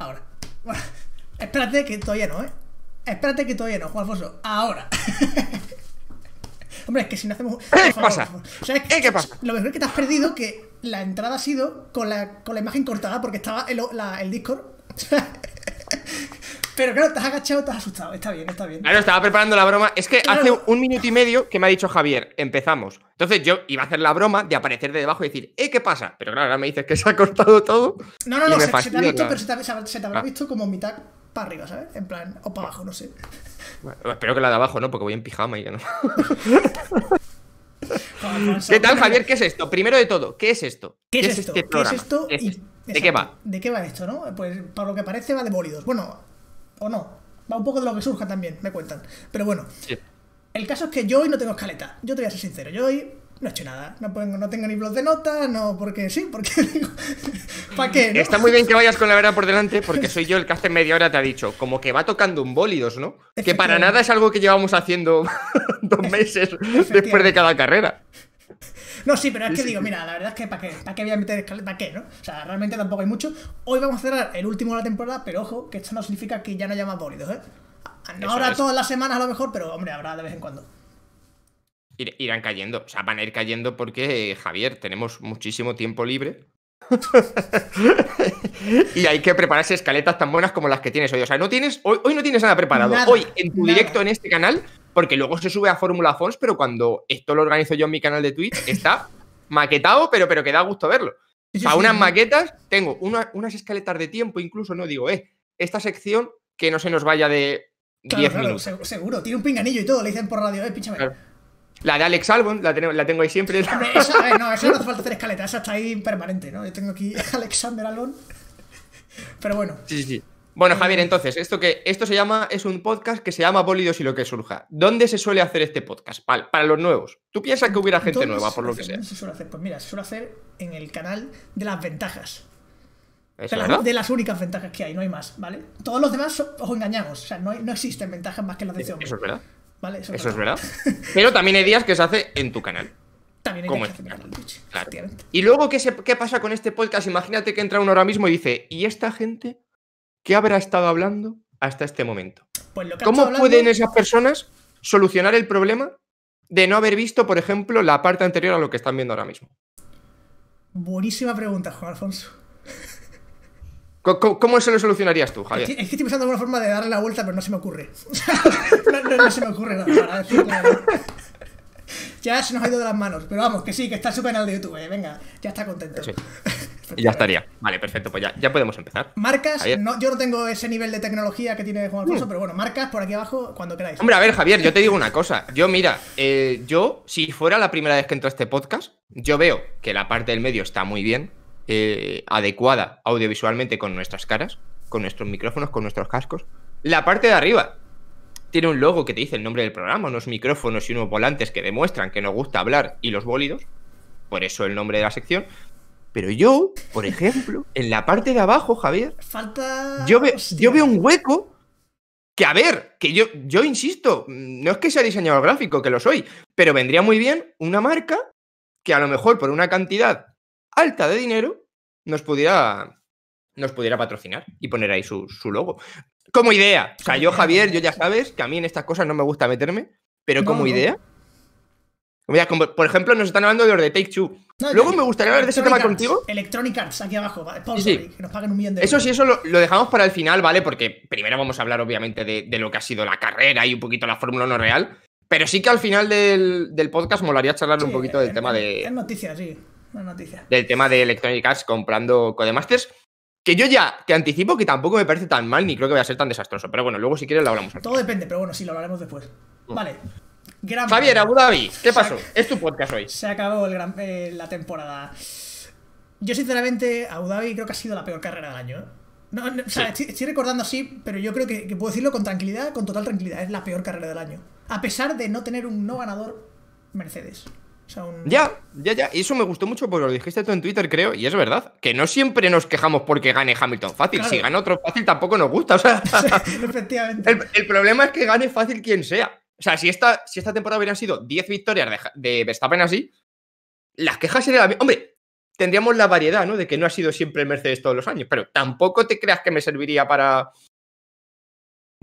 Ahora. Bueno, espérate que todavía no, ¿eh? Espérate que todavía no, Juan Alfonso. Ahora. Hombre, es que si no hacemos. ¿Qué pasa? O sea, que, ¿Qué pasa? Lo mejor es que te has perdido que la entrada ha sido con la, con la imagen cortada porque estaba el, la, el Discord Pero claro, estás agachado, estás asustado. Está bien, está bien. Claro, estaba preparando la broma. Es que hace un minuto y medio que me ha dicho Javier, empezamos. Entonces yo iba a hacer la broma de aparecer de debajo y decir, ¿eh qué pasa? Pero claro, ahora me dices que se ha cortado todo. No, no, no, se, te ha visto, pero se te, habrá ah. visto como mitad para arriba, ¿sabes? En plan, o para abajo, no sé. Bueno, espero que la de abajo, ¿no? Porque voy en pijama y ya no. ¿Qué tal, Javier? ¿Qué es esto? Primero de todo, ¿qué es esto? ¿Qué, es este esto? ¿Qué es esto? ¿De, qué va? ¿De qué va esto, no? Pues por lo que parece va de bólidos. Bueno, o no. Va un poco de lo que surja también, me cuentan. Pero bueno, el caso es que yo hoy no tengo escaleta. Yo te voy a ser sincero, yo hoy no he hecho nada. No, no tengo ni blog de notas, no, porque sí, porque digo, ¿para qué? Está muy bien que vayas con la verdad por delante, porque soy yo el que hace media hora te ha dicho, como que va tocando un bólidos, ¿no? Que para nada es algo que llevamos haciendo dos meses después de cada carrera. No, sí, pero es que digo, mira, la verdad es que ¿para qué? ¿Para qué voy a meter escaleta? ¿Para qué? ¿no? O sea, realmente tampoco hay mucho. Hoy vamos a cerrar el último de la temporada, pero ojo, que esto no significa que ya no haya más bólidos, ¿eh? No ahora todas las semanas a lo mejor, pero hombre, habrá de vez en cuando irán cayendo. O sea, van a ir cayendo porque, Javier, tenemos muchísimo tiempo libre. y hay que prepararse escaletas tan buenas como las que tienes hoy. O sea, no tienes, hoy, no tienes nada preparado. hoy, en tu directo en este canal, porque luego se sube a Fórmula Fons, pero cuando esto lo organizo yo en mi canal de Twitch, está maquetado, pero, pero que da gusto verlo. A unas maquetas tengo unas escaletas de tiempo, incluso no digo, eh, esta sección que no se nos vaya de 10 claro, minutos. Claro, seguro, tiene un pinganillo y todo, le dicen por radio, eh, píchame. La de Alex Albon, la, tengo ahí siempre. No, eh, no, eso no hace falta hacer escaleta, esa está ahí permanente, ¿no? Yo tengo aquí Alexander Albon. Pero bueno. Sí Sí, sí. Bueno, Javier, entonces, esto que esto se llama, es un podcast que se llama Bólidos y lo que surja. ¿Dónde se suele hacer este podcast? Para, los nuevos. ¿Tú piensas que hubiera gente nueva, por lo que sea? se suele hacer? Pues mira, se suele hacer en el canal de las ventajas. De las, únicas ventajas que hay, no hay más, ¿vale? Todos los demás son, os engañamos, o sea, no, existen ventajas más que las de Eso este es verdad. ¿Vale? Eso, es verdad. Pero también hay días que se hace en tu canal. También hay días canal Y luego, ¿qué, ¿qué pasa con este podcast? Imagínate que entra uno ahora mismo y dice, ¿y esta gente? ¿Qué habrá estado hablando hasta este momento? Pues ¿Cómo pueden esas personas solucionar el problema de no haber visto, por ejemplo, la parte anterior a lo que están viendo ahora mismo? Buenísima pregunta, Juan Alfonso. ¿Cómo, se lo solucionarías tú, Javier? Es que, estoy pensando en una forma de darle la vuelta, pero no se me ocurre. no, se me ocurre nada. Ya se nos ha ido de las manos, pero vamos, que sí, que está en su canal de YouTube, eh, venga, ya está contento. ya estaría. Vale, perfecto, pues ya, ya podemos empezar. Marcas, yo no tengo ese nivel de tecnología que tiene Juan Alfonso, mm. pero bueno, marcas por aquí abajo cuando queráis. Hombre, a ver, Javier, yo te digo una cosa. Yo, mira, eh, yo, si fuera la primera vez que entro a este podcast, yo veo que la parte del medio está muy bien, eh, adecuada audiovisualmente con nuestras caras, con nuestros micrófonos, con nuestros cascos. La parte de arriba tiene un logo que te dice el nombre del programa, unos micrófonos y unos volantes que demuestran que nos gusta hablar y los bólidos. Por eso el nombre de la sección. Pero yo, por ejemplo, en la parte de abajo, Javier, Falta... yo, veo un hueco que, a ver, que yo, yo insisto, mm, no es que sea diseñador gráfico, que lo soy, pero vendría muy bien una marca que a lo mejor por una cantidad alta de dinero nos pudiera, nos pudiera patrocinar y poner ahí su, logo. Como idea. O sea, yo, Javier, yo ya sabes que a mí en estas cosas no me gusta meterme, pero como idea. por ejemplo, nos están hablando de los de Take Two. Luego me gustaría hablar de ese tema contigo. Electronic Arts, aquí abajo, que nos paguen un millón de Eso sí, eso lo, dejamos para el final, ¿vale? Porque primero vamos a hablar, obviamente, de, lo que ha sido la carrera y un poquito la Fórmula 1 real. Pero sí que al final del, podcast molaría charlar un poquito del tema de. Es noticia, sí. Es noticia. Del tema de Electronic Arts comprando Codemasters. Que yo ya te anticipo que tampoco me parece tan mal ni creo que va a ser tan desastroso. Pero bueno, luego si quieres lo hablamos. Todo depende, pero bueno, sí, lo hablaremos después. Mm. Vale. Gran Javier, Abu Dhabi, ¿qué pasó? Es tu podcast hoy. Se acabó el eh, la temporada. Yo, sinceramente, Abu Dhabi creo que ha sido la peor carrera del año. ¿eh? estoy, recordando así, pero yo creo que, puedo decirlo con tranquilidad, con total tranquilidad. Es la peor carrera del año. A pesar de no tener un no ganador Mercedes. Ya, ya, ya. Y eso me gustó mucho porque lo dijiste tú en Twitter, creo, y es verdad. Que no siempre nos quejamos porque gane Hamilton fácil. Si gana otro fácil tampoco nos gusta. efectivamente. el problema es que gane fácil quien sea. O sea, si esta, si esta temporada hubieran sido 10 victorias de, Verstappen así, las quejas serían. Hombre, tendríamos la variedad, ¿no? De que no ha sido siempre el Mercedes todos los años, pero tampoco te creas que me serviría para.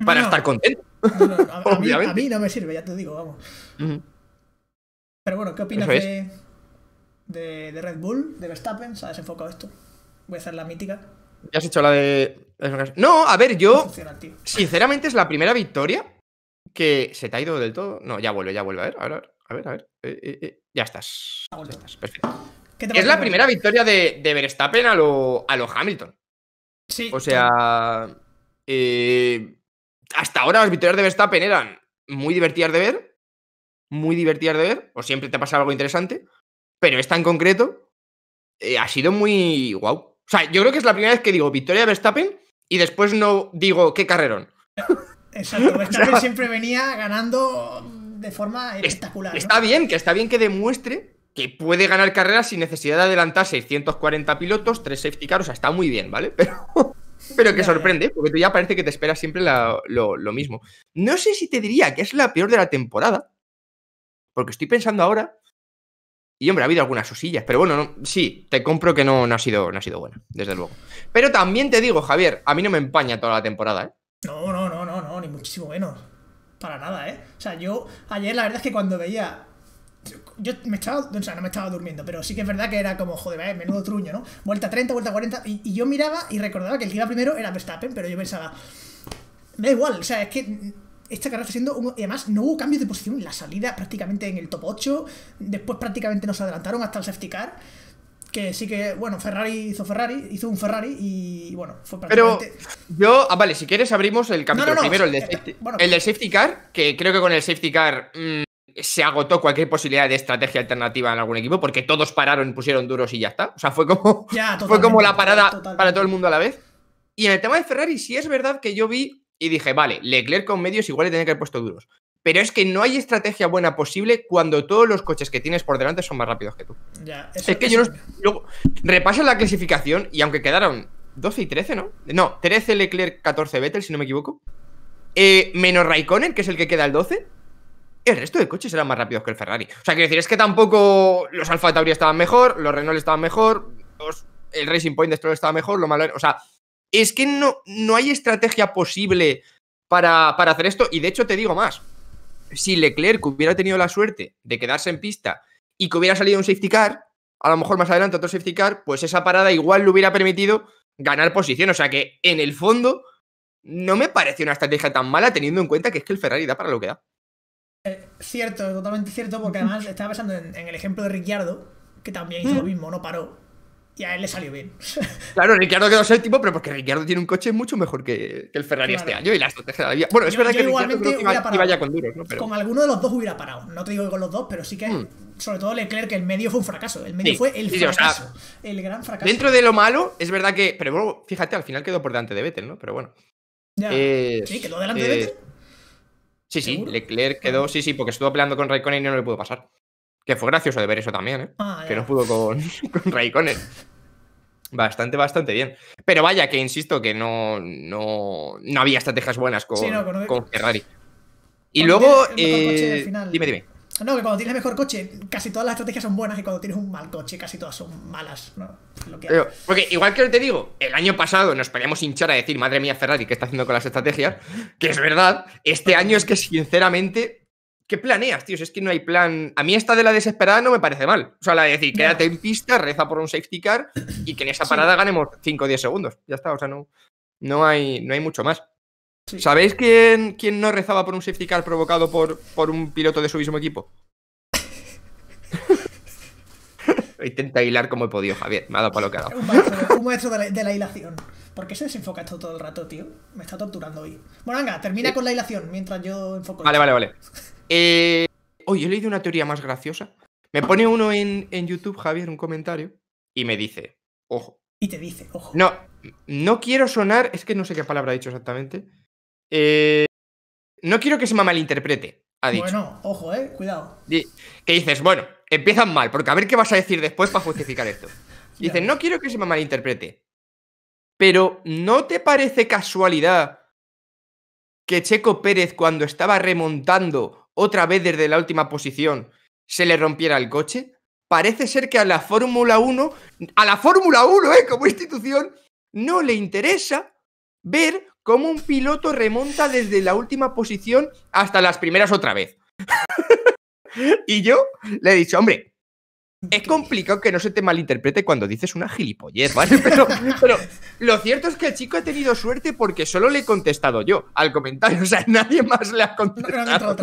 para estar contento. a, mí, no me sirve, ya te digo, vamos. Pero bueno, ¿qué opinas de, Red Bull, de Verstappen? ¿Se ha desenfocado esto? Voy a hacer la mítica. Ya has hecho la de. No, a ver, yo. Sinceramente es la primera victoria que se te ha ido del todo. No, ya vuelve, ya vuelve. A ver, a ver, a ver, eh, eh, eh, Ya estás. Ah, es la primera victoria de, Verstappen a lo, a lo, Hamilton. Sí. O sea, hasta ahora las victorias de Verstappen eran muy divertidas de ver, muy divertidas de ver, o siempre te pasa algo interesante, pero esta en concreto ha sido muy guau. Wow. O sea, yo creo que es la primera vez que digo victoria de Verstappen y después no digo qué carrerón. Exacto, pues siempre venía ganando de forma espectacular. Está bien, que está bien que demuestre que puede ganar carreras sin necesidad de adelantar 640 pilotos, 3 safety cars, o sea, está muy bien, ¿vale? Pero, pero que sorprende, porque tú ya parece que te esperas siempre lo, mismo. No sé si te diría que es la peor de la temporada, porque estoy pensando ahora, y hombre, ha habido algunas osillas, pero bueno, sí, te compro que no, ha sido, no ha sido buena, desde luego. Pero también te digo, Javier, a mí no me empaña toda la temporada, ¿eh? No, no, no, no, no, ni muchísimo menos. Para nada, ¿eh? O sea, yo ayer la verdad es que cuando veía yo me estaba, o sea, no me estaba durmiendo, pero sí que es verdad que era como, joder, menudo truño, ¿no? Vuelta 30, vuelta 40, y, yo miraba y recordaba que el que iba primero era Verstappen, pero yo pensaba, me da igual, o sea, es que esta carrera está siendo, y además no hubo cambios de posición, la salida prácticamente en el top 8, después prácticamente nos adelantaron hasta el safety car, que sí que, bueno, Ferrari hizo Ferrari, hizo un Ferrari y, bueno, fue Pero yo, ah, vale, si quieres abrimos el capítulo primero, el, de safety, el safety car, que creo que con el safety car mm, se agotó cualquier posibilidad de estrategia alternativa en algún equipo, porque todos pararon, pusieron duros y ya está. O sea, fue como, fue como la parada para todo el mundo a la vez. Y en el tema de Ferrari, sí es verdad que yo vi y dije, vale, Leclerc con medios igual le tenía que haber puesto duros pero es que no hay estrategia buena posible cuando todos los coches que tienes por delante son más rápidos que tú. Ya, es que yo no, luego la clasificación y aunque quedaron 12 y 13, ¿no? No, 13 Leclerc, 14 Vettel, si no me equivoco. Eh, menos Raikkonen, que es el que queda el 12. El resto de coches eran más rápidos que el Ferrari. O sea, quiero decir, es que tampoco los Alfa Tauri estaban mejor, los Renault estaban mejor, el Racing Point de Stroll estaba mejor, lo malo O sea, es que no, no hay estrategia posible para hacer esto. Y de hecho, te digo más si Leclerc hubiera tenido la suerte de quedarse en pista y que hubiera salido un safety car, a lo mejor más adelante otro safety car, pues esa parada igual le hubiera permitido ganar posición. O sea que en el fondo no me parece una estrategia tan mala teniendo en cuenta que es que el Ferrari da para lo que da. Eh, cierto, totalmente cierto, porque además estaba pensando en, el ejemplo de Ricciardo, que también hizo lo mm. mismo, no paró y a él le salió bien. Claro, Ricciardo quedó séptimo, pero porque Ricciardo tiene un coche mucho mejor que, el Ferrari este año y la estrategia de Bueno, es verdad que igualmente con duros, alguno de los dos hubiera parado. No te digo con los dos, pero sí que, hmm. sobre todo Leclerc, que el medio fue un fracaso. El medio fue el fracaso. el gran fracaso. Dentro de lo malo, es verdad que. Pero bueno, fíjate, al final quedó por delante de Vettel, ¿no? Pero bueno. Ya. Eh, sí, quedó delante de eh, Vettel. Sí, sí, Leclerc quedó, sí, sí, porque estuvo peleando con Raikkonen y no le pudo pasar. Que fue gracioso de ver eso también, ¿eh? Ah, que no pudo con, con Bastante, bastante bien. Pero vaya, que insisto que no, no, había estrategias buenas con, Ferrari. Y luego. Eh, dime, dime. No, que cuando tienes mejor coche, casi todas las estrategias son buenas y cuando tienes un mal coche, casi todas son malas. porque igual que te digo, el año pasado nos podíamos hinchar a decir, madre mía, Ferrari, ¿qué está haciendo con las estrategias? Que es verdad. Este año es que, sinceramente, ¿Qué planeas, tío? es que no hay plan. A mí esta de la desesperada no me parece mal. O sea, la de decir, quédate en pista, reza por un safety car y que en esa parada ganemos 5 o 10 segundos. Ya está, o sea, no, no, hay, no hay mucho más. ¿Sabéis quién, no rezaba por un safety car provocado por, por un piloto de su mismo equipo? Intenta hilar como he podido, Javier. Me ha dado lo que ha dado. un maestro de, la, hilación. ¿Por qué se desenfoca esto todo el rato, tío? Me está torturando hoy. Bueno, venga, termina con la hilación mientras yo enfoco. Vale, vale, vale. Eh, oye, he leído una teoría más graciosa. Me pone uno en, YouTube, Javier, un comentario, y me dice, ojo. Y te dice, ojo. No, no quiero sonar, es que no sé qué palabra ha dicho exactamente. Eh, no quiero que se me malinterprete, ha dicho. Bueno, ojo, eh, cuidado. Que dices, bueno, empiezan mal, porque a ver qué vas a decir después para justificar esto. Dices, no quiero que se me malinterprete. Pero ¿no te parece casualidad que Checo Pérez cuando estaba remontando otra vez desde la última posición se le rompiera el coche, parece ser que a la Fórmula 1, a la Fórmula 1, ¿eh? como institución, no le interesa ver cómo un piloto remonta desde la última posición hasta las primeras otra vez. y yo le he dicho, hombre, es complicado que no se te malinterprete cuando dices una gilipollez, ¿vale? Pero, lo cierto es que el chico ha tenido suerte porque solo le he contestado yo al comentario. O sea, nadie más le ha contestado.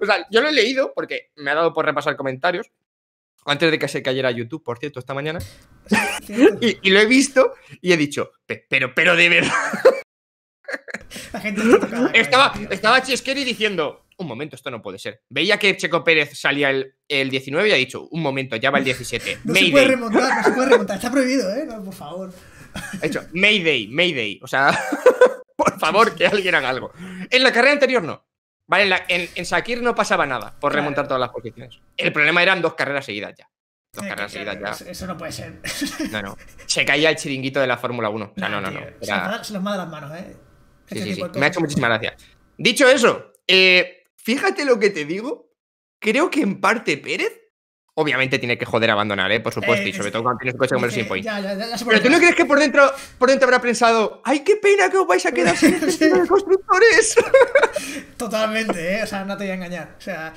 o sea, yo lo he leído porque me ha dado por repasar comentarios. Antes de que se cayera YouTube, por cierto, esta mañana. y, lo he visto y he dicho, pero, pero de verdad. La gente estaba, estaba diciendo, un momento, esto no puede ser. Veía que Checo Pérez salía el, el 19 y ha dicho, un momento, ya va el 17. no se puede remontar, no se puede remontar, está prohibido, ¿eh? No, por favor. Ha dicho, Mayday, Mayday. O sea, por favor, que alguien haga algo. En la carrera anterior no. Vale, en, en, Sakir no pasaba nada por remontar todas las posiciones. El problema eran dos carreras seguidas ya. Dos carreras seguidas ya. Eso, no puede ser. No, no. Se caía el chiringuito de la Fórmula 1. O sea, no, no, no. Se nos manda las manos, ¿eh? sí, este sí, Me ha hecho muchísimas gracias. Dicho eso, eh, fíjate lo que te digo, creo que en parte Pérez Obviamente tiene que joder abandonar, ¿eh? por supuesto, y eh, sobre todo cuando tienes un coche como Racing Point Pero tú no crees que por dentro, por habrá pensado, ¡ay, qué pena que os vais a quedar sin este de constructores! Totalmente, ¿eh? o sea, no te voy a engañar. O sea,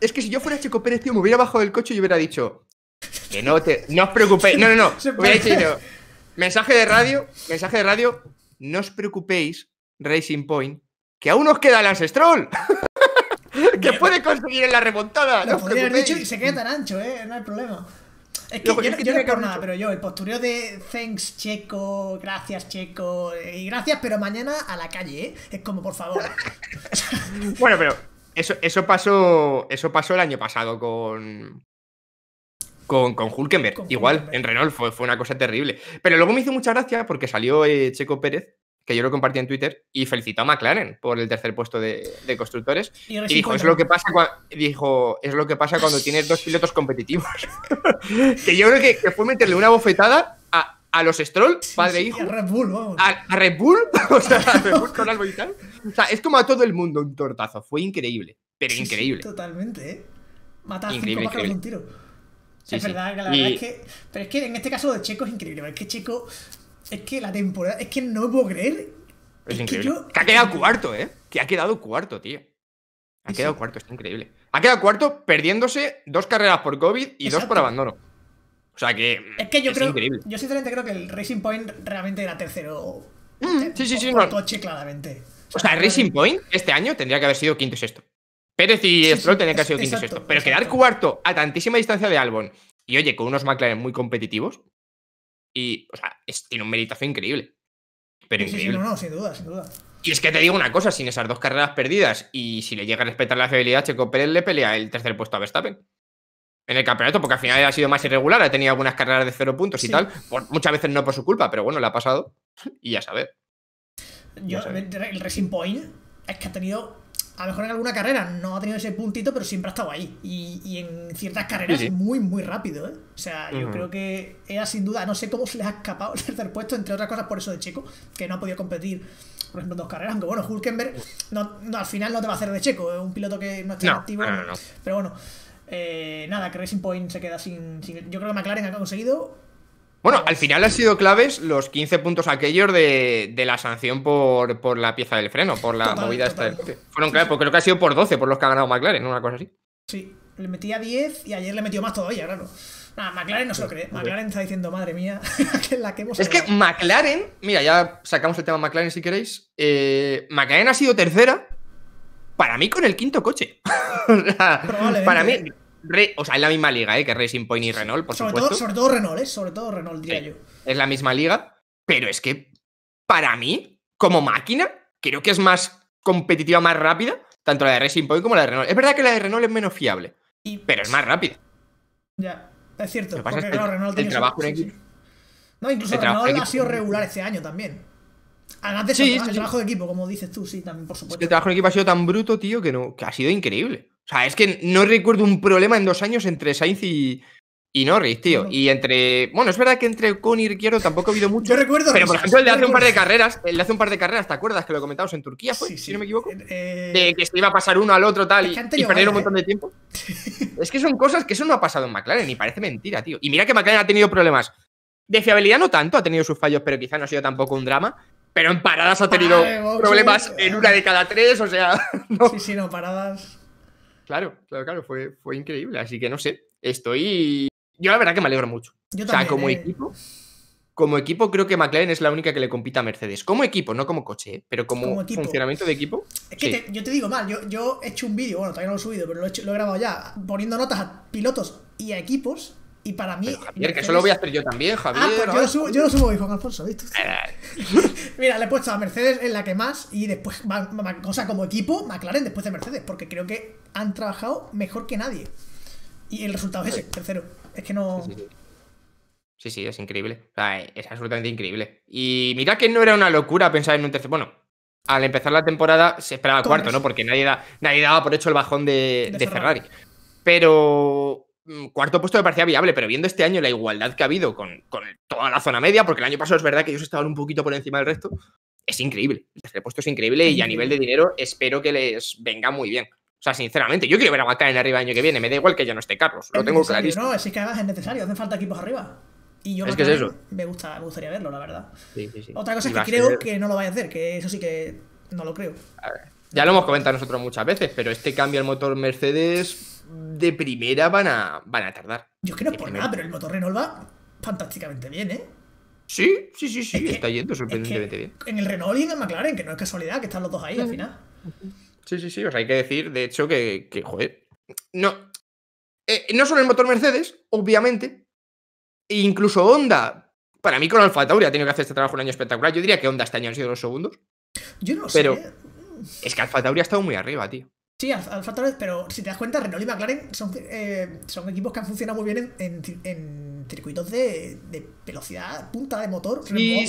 es que, si yo fuera Chico Pérez, tío, me hubiera bajado del coche y hubiera dicho, que no te, no os preocupéis, no, no, no, mensaje de radio, mensaje de radio, no os preocupéis, Racing Point, que aún nos queda Lance Stroll. que puede conseguir en la remontada. Lo podría haber se queda tan ancho, ¿eh? No hay problema. Es que yo, no por nada, pero yo, el postureo de thanks, Checo, gracias, Checo, eh, y gracias, pero mañana a la calle, ¿eh? Es como, por favor. bueno, pero eso, eso, pasó, eso pasó el año pasado con, con, con Hulkenberg. Igual, en Renault fue, una cosa terrible. Pero luego me hizo mucha gracia porque salió eh, Checo Pérez que yo lo compartí en Twitter, y felicitó a McLaren por el tercer puesto de, constructores. Y, dijo, es lo que pasa dijo, es lo que pasa cuando tienes dos pilotos competitivos. que yo creo que, fue meterle una bofetada a, los Stroll, padre e hijo. A Red Bull, vamos. A, Red Bull, o sea, a Red Bull con algo y tal. O sea, es como a todo el mundo un tortazo. Fue increíble, pero increíble. totalmente, ¿eh? increíble, cinco un tiro. es verdad, la verdad es que. Pero es que en este caso de Checo es increíble. Es que Checo es que la temporada. Es que no puedo creer. Es, increíble. Que, ha quedado cuarto, ¿eh? Que ha quedado cuarto, tío. Ha quedado cuarto, es increíble. Ha quedado cuarto perdiéndose dos carreras por COVID y dos por abandono. O sea que. Es que yo creo. Yo sinceramente creo que el Racing Point realmente era tercero. Mm, sí, sí, sí. No. Coche, claramente. O sea, el Racing Point este año tendría que haber sido quinto y sexto. Pérez y sí, Stroll tendrían que haber sido quinto y sexto. Pero quedar cuarto a tantísima distancia de Albon y oye, con unos McLaren muy competitivos, y, o sea, tiene un meritazo increíble. Pero increíble. no, no, sin duda, sin duda. Y es que te digo una cosa, sin esas dos carreras perdidas y si le llega a respetar la fiabilidad, Checo Pérez le pelea el tercer puesto a Verstappen en el campeonato, porque al final ha sido más irregular, ha tenido algunas carreras de cero puntos y tal, muchas veces no por su culpa, pero bueno, le ha pasado y ya sabes. Yo, el Racing Point es que ha tenido a lo mejor en alguna carrera no ha tenido ese puntito, pero siempre ha estado ahí. Y, y en ciertas carreras es muy, muy rápido, ¿eh? O sea, yo creo que era sin duda, no sé cómo se le ha escapado el tercer puesto, entre otras cosas por eso de Checo, que no ha podido competir, por ejemplo, en dos carreras. Aunque bueno, Hulkenberg no, no, al final no te va a hacer de Checo, es un piloto que no está activo. pero bueno, eh, nada, que Racing Point se queda sin, sin. Yo creo que McLaren ha conseguido bueno, al final han sido claves los 15 puntos aquellos de, la sanción por, la pieza del freno, por la movida esta. Fueron claves, porque creo que ha sido por 12 por los que ha ganado McLaren, una cosa así. Sí, le metía 10 y ayer le metió más todavía, claro. Nada, McLaren no se lo cree. McLaren está diciendo, madre mía, la que hemos Es que McLaren, mira, ya sacamos el tema McLaren si queréis. Eh, McLaren ha sido tercera, para mí con el quinto coche. o para mí o sea, es la misma liga, ¿eh? Que Racing Point y Renault, por sobre supuesto. Todo, sobre todo Renault, ¿eh? Sobre todo Renault, diría yo. Es la misma liga, pero es que para mí, como máquina, creo que es más competitiva, más rápida, tanto la de Racing Point como la de Renault. Es verdad que la de Renault es menos fiable, y... pero es más rápida. Ya, es cierto. Porque, Renault trabajo en equipo. No, incluso Renault ha sido regular este año también. Antes de el trabajo de equipo, como dices tú, sí, también, por supuesto. El trabajo en equipo ha sido tan bruto, tío, que, no, que ha sido increíble. O sea, es que no recuerdo un problema en dos años entre Sainz y, Norris, tío. Y entre. Bueno, es verdad que entre Con y Ricciardo tampoco ha habido mucho. Yo recuerdo. Pero por ejemplo, el de hace un par de carreras, el de hace un par de carreras, ¿te acuerdas que lo comentamos en Turquía, fue? Si no me equivoco. De eh, que se iba a pasar uno al otro tal y, perder un montón de tiempo. es que son cosas que eso no ha pasado en McLaren y parece mentira, tío. Y mira que McLaren ha tenido problemas. De fiabilidad no tanto, ha tenido sus fallos, pero quizá no ha sido tampoco un drama. Pero en paradas ha tenido problemas eh. en una de cada tres, o sea. No. Sí, sí, no, paradas. Claro, claro, claro, fue, fue increíble. Así que no sé, estoy. Yo la verdad que me alegro mucho. o sea, como eh. equipo. Como equipo, creo que McLaren es la única que le compita a Mercedes. Como equipo, no como coche, ¿eh? pero como, funcionamiento de equipo. Es que yo te digo mal, yo, yo he hecho un vídeo, bueno, todavía no lo he subido, pero lo he grabado ya, poniendo notas a pilotos y a equipos y para mí. Javier, que eso lo voy a hacer yo también, ah, Javier. Pues yo, lo subo Juan Alfonso, ¿viste? Eh. Mira, le he puesto a Mercedes en la que más y después, cosa como equipo, McLaren después de Mercedes, porque creo que han trabajado mejor que nadie. Y el resultado es ese, tercero. Es que no. Sí, sí, es increíble. es absolutamente increíble. Y mira que no era una locura pensar en un tercero, Bueno, al empezar la temporada se esperaba cuarto, ¿no? Porque nadie, nadie daba por hecho el bajón de, de, Ferrari. Pero Mm, cuarto puesto me parecía viable, pero viendo este año la igualdad que ha habido con, toda la zona media, porque el año pasado es verdad que ellos estaban un poquito por encima del resto, es increíble. El tercer puesto es increíble y a nivel de dinero espero que les venga muy bien. O sea, sinceramente, yo quiero ver a en arriba el año que viene. Me da igual que ya no esté Carlos. Lo tengo clarísimo. No, es que además es necesario. Hacen falta equipos arriba. Y yo Me, gusta, me gustaría verlo, la verdad. Otra cosa es que creo que no lo vaya a hacer, que eso sí que no lo creo. Ya lo hemos comentado nosotros muchas veces, pero este cambio al motor Mercedes de primera van a, van a tardar. Yo es que no por nada, pero el motor Renault va fantásticamente bien, ¿eh? Sí, sí, sí, sí, está yendo sorprendentemente bien. En el Renault y en el McLaren, que no es casualidad que están los dos ahí al final. Sí, sí, sí, o sea, hay que decir, de hecho, que, joder, no. Eh, no solo el motor Mercedes, obviamente, e incluso Honda, para mí con Alfa Tauri ha tenido que hacer este trabajo un año espectacular. Yo diría que Honda este año han sido los segundos. Yo no sé. Pero ¿eh? es que Alfa Tauri ha estado muy arriba, tío. Sí, Alfa pero si te das cuenta, Renault y McLaren son, eh, equipos que han funcionado muy bien en, circuitos de, velocidad, punta de motor. Sí,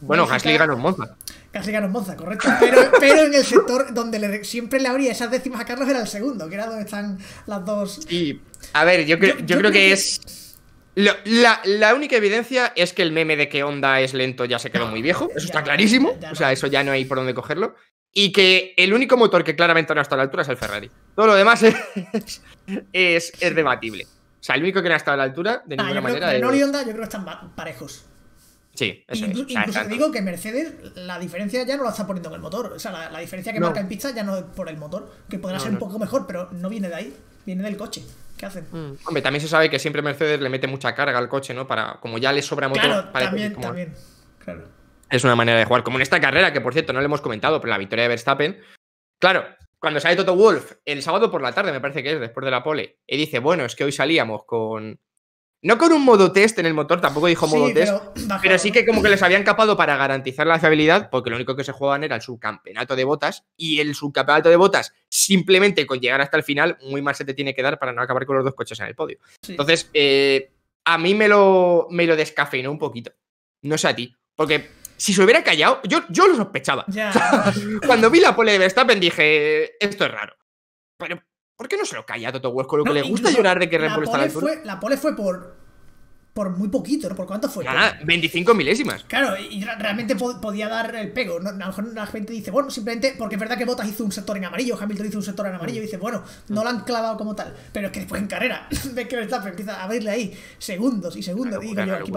Bueno, Gasly ganó en Monza. Gasly ganó en Monza, correcto. Pero, en el sector donde siempre le abría esas décimas a Carlos era el segundo, que era donde están las dos. Y, A ver, yo, creo, que, es. la, única evidencia es que el meme de que onda es lento ya se quedó ah, muy viejo. Eso está clarísimo. o sea, eso ya no hay por dónde cogerlo y que el único motor que claramente no ha estado a la altura es el Ferrari. Todo lo demás es, debatible. O sea, el único que no ha estado a la altura de ah, ninguna manera. y yo creo que están parejos. Sí, eso Incluso digo que Mercedes la diferencia ya no la está poniendo en el motor. O sea, la, diferencia que marca en pista ya no es por el motor, que podrá ser un poco mejor, pero no viene de ahí, viene del coche. ¿Qué hacen? Mm. Hombre, también se sabe que siempre Mercedes le mete mucha carga al coche, ¿no? Para, como ya le sobra motor. también, también. Claro. Es una manera de jugar. Como en esta carrera, que por cierto no le hemos comentado, pero la victoria de Verstappen. Claro, cuando sale Toto Wolf el sábado por la tarde, me parece que es, después de la pole, y dice, bueno, es que hoy salíamos con. No con un modo test en el motor, tampoco dijo modo test, pero, sí que como que les habían capado para garantizar la fiabilidad, porque lo único que se jugaban era el subcampeonato de botas, y el subcampeonato de botas, simplemente con llegar hasta el final, muy mal se te tiene que dar para no acabar con los dos coches en el podio. Entonces, eh, a mí me lo, me lo descafeinó un poquito. No sé a ti. Porque si se hubiera callado, yo, yo lo sospechaba. Cuando vi la pole de Verstappen dije, esto es raro. Pero, ¿por qué no se lo calla a Toto lo que le gusta llorar de que Red está la la pole fue por por muy poquito, ¿no? ¿Por cuánto fue? Ah, Nada, 25 milésimas. Claro, y realmente podía dar el pego. A lo mejor la gente dice, bueno, simplemente porque es verdad que botas hizo un sector en amarillo, Hamilton hizo un sector en amarillo, mm. y dice, bueno, no lo han clavado como tal. Pero es que después en carrera, ves que Verstappen empieza a abrirle ahí segundos y segundos. y digo yo, aquí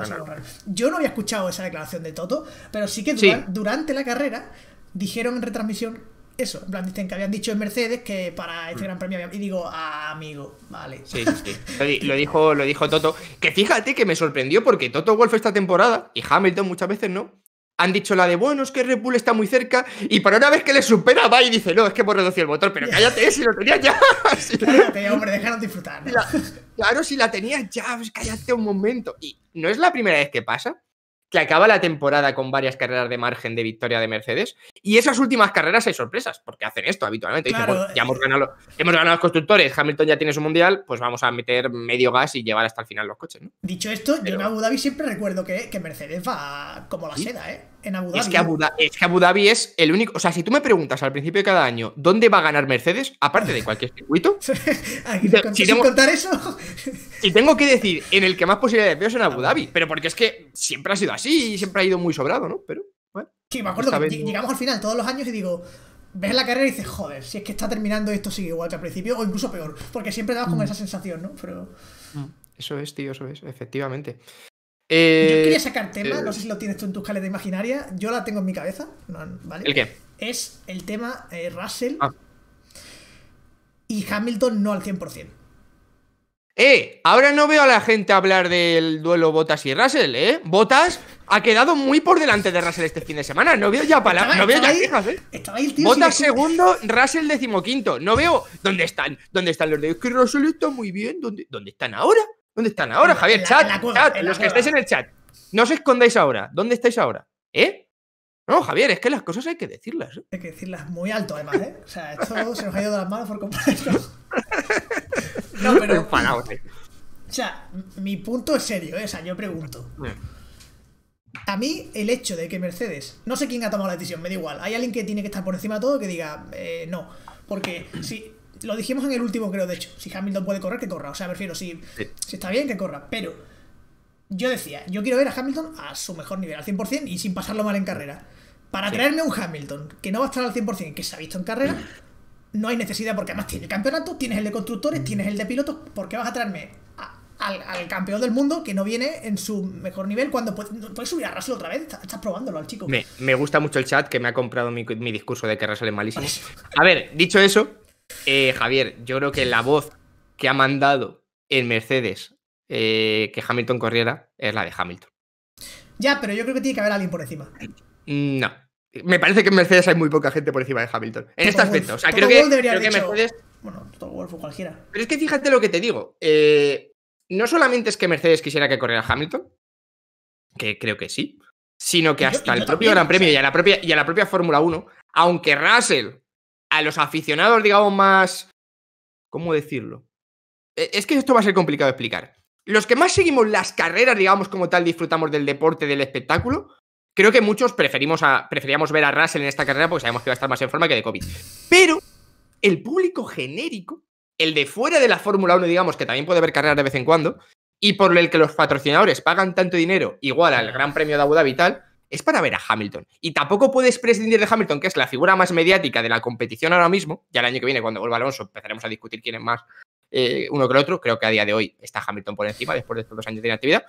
Yo no había escuchado esa declaración de Toto, pero sí que durante la carrera dijeron en retransmisión eso, en plan, dicen que habían dicho en Mercedes que para este mm. gran premio había... Y digo, amigo, vale. Sí, sí, Lo dijo, lo dijo Toto. Que fíjate que me sorprendió porque Toto Wolf esta temporada, y Hamilton muchas veces no, han dicho la de, bueno, es que Red Bull está muy cerca, y para una vez que le supera va y dice, no, es que por reducir el motor, pero cállate si lo tenías ya. cállate, hombre, déjanos disfrutar. claro, si la tenías ya, pues cállate un momento. Y no es la primera vez que pasa que acaba la temporada con varias carreras de margen de victoria de Mercedes. Y esas últimas carreras hay sorpresas, porque hacen esto habitualmente. Dicen, ya hemos eh, ganado, hemos ganado los constructores, Hamilton ya tiene su mundial, pues vamos a meter medio gas y llevar hasta el final los coches. Dicho esto, yo en Abu Dhabi siempre recuerdo que, Mercedes va como la seda, ¿eh? Es que Abu, Dhabi es el único. O sea, si tú me preguntas al principio de cada año dónde va a ganar Mercedes, aparte de cualquier circuito. Sin contar eso. Y tengo que decir en el que más posibilidades veo es en Abu Dhabi. Pero porque es que siempre ha sido así y siempre ha ido muy sobrado, ¿no? Pero. sí, me acuerdo que llegamos al final todos los años y digo, ves la carrera y dices, joder, si es que está terminando esto sigue igual que al principio, o incluso peor, porque siempre dabas como mm. esa sensación, ¿no? Pero. Mm. Eso es, tío, eso es, efectivamente. Yo eh, quería sacar tema, eh, no sé si lo tienes tú en tus de imaginaria. Yo la tengo en mi cabeza. ¿vale? ¿El qué? Es el tema eh, Russell ah. y Hamilton no al 100%. ¡Eh! Ahora no veo a la gente hablar del duelo Botas y Russell, ¿eh? Botas ha quedado muy por delante de Russell este fin de semana. No veo ya palabras, no veo ya ahí, ¿eh? Estaba el Botas segundo, Russell decimoquinto. No veo. ¿Dónde están? ¿Dónde están los de? Es que Russell está muy bien. ¿Dónde, dónde están ahora? ¿Dónde están ahora, Javier? chat, los que estáis en el chat. No os escondáis ahora. ¿Dónde estáis ahora? ¿Eh? No, Javier, es que las cosas hay que decirlas. ¿eh? Hay que decirlas muy alto, además, ¿eh? O sea, esto se nos ha ido de las manos por completo. no, pero. O sea, mi punto es serio, ¿eh? O sea, yo pregunto. Mm. A mí, el hecho de que Mercedes. No sé quién ha tomado la decisión, me da igual. Hay alguien que tiene que estar por encima de todo que diga, eh, no. Porque si lo dijimos en el último, creo, de hecho. Si Hamilton puede correr, que corra. O sea, prefiero, si, si está bien, que corra. Pero yo decía, yo quiero ver a Hamilton a su mejor nivel, al 100% y sin pasarlo mal en carrera. Para crearme un Hamilton que no va a estar al 100%, y que se ha visto en carrera, no hay necesidad, porque además tiene el campeonato, tienes el de constructores, tienes el de pilotos, ¿por qué vas a traerme al, campeón del mundo que no viene en su mejor nivel cuando puedes, subir a Russell otra vez? Estás, probándolo al chico. Me, gusta mucho el chat que me ha comprado mi, mi discurso de que Russell es malísimo. A ver, dicho eso, eh, Javier, yo creo que la voz que ha mandado en Mercedes eh, que Hamilton corriera es la de Hamilton. Ya, pero yo creo que tiene que haber alguien por encima. Mm, no. Me parece que en Mercedes hay muy poca gente por encima de Hamilton. En este aspecto. O sea, creo que, Bueno, cualquiera. Pero es que fíjate lo que te digo. Eh, no solamente es que Mercedes quisiera que corriera Hamilton, que creo que sí, sino que hasta el propio Gran Premio y la propia, y a la propia Fórmula 1, aunque Russell a los aficionados, digamos, más... ¿Cómo decirlo? E, es que esto va a ser complicado de explicar. Los que más seguimos las carreras, digamos, como tal, disfrutamos del deporte, del espectáculo, creo que muchos preferimos a, preferíamos ver a Russell en esta carrera porque sabemos que va a estar más en forma que de COVID. Pero el público genérico, el de fuera de la Fórmula 1, digamos, que también puede ver carreras de vez en cuando, y por el que los patrocinadores pagan tanto dinero, igual al Gran Premio de Abu Dhabi y tal, es para ver a Hamilton. Y tampoco puedes prescindir de Hamilton, que es la figura más mediática de la competición ahora mismo. Ya el año que viene, cuando vuelva Alonso, empezaremos a discutir quién es más eh, uno que el otro. Creo que a día de hoy está Hamilton por encima, después de estos dos años de inactividad.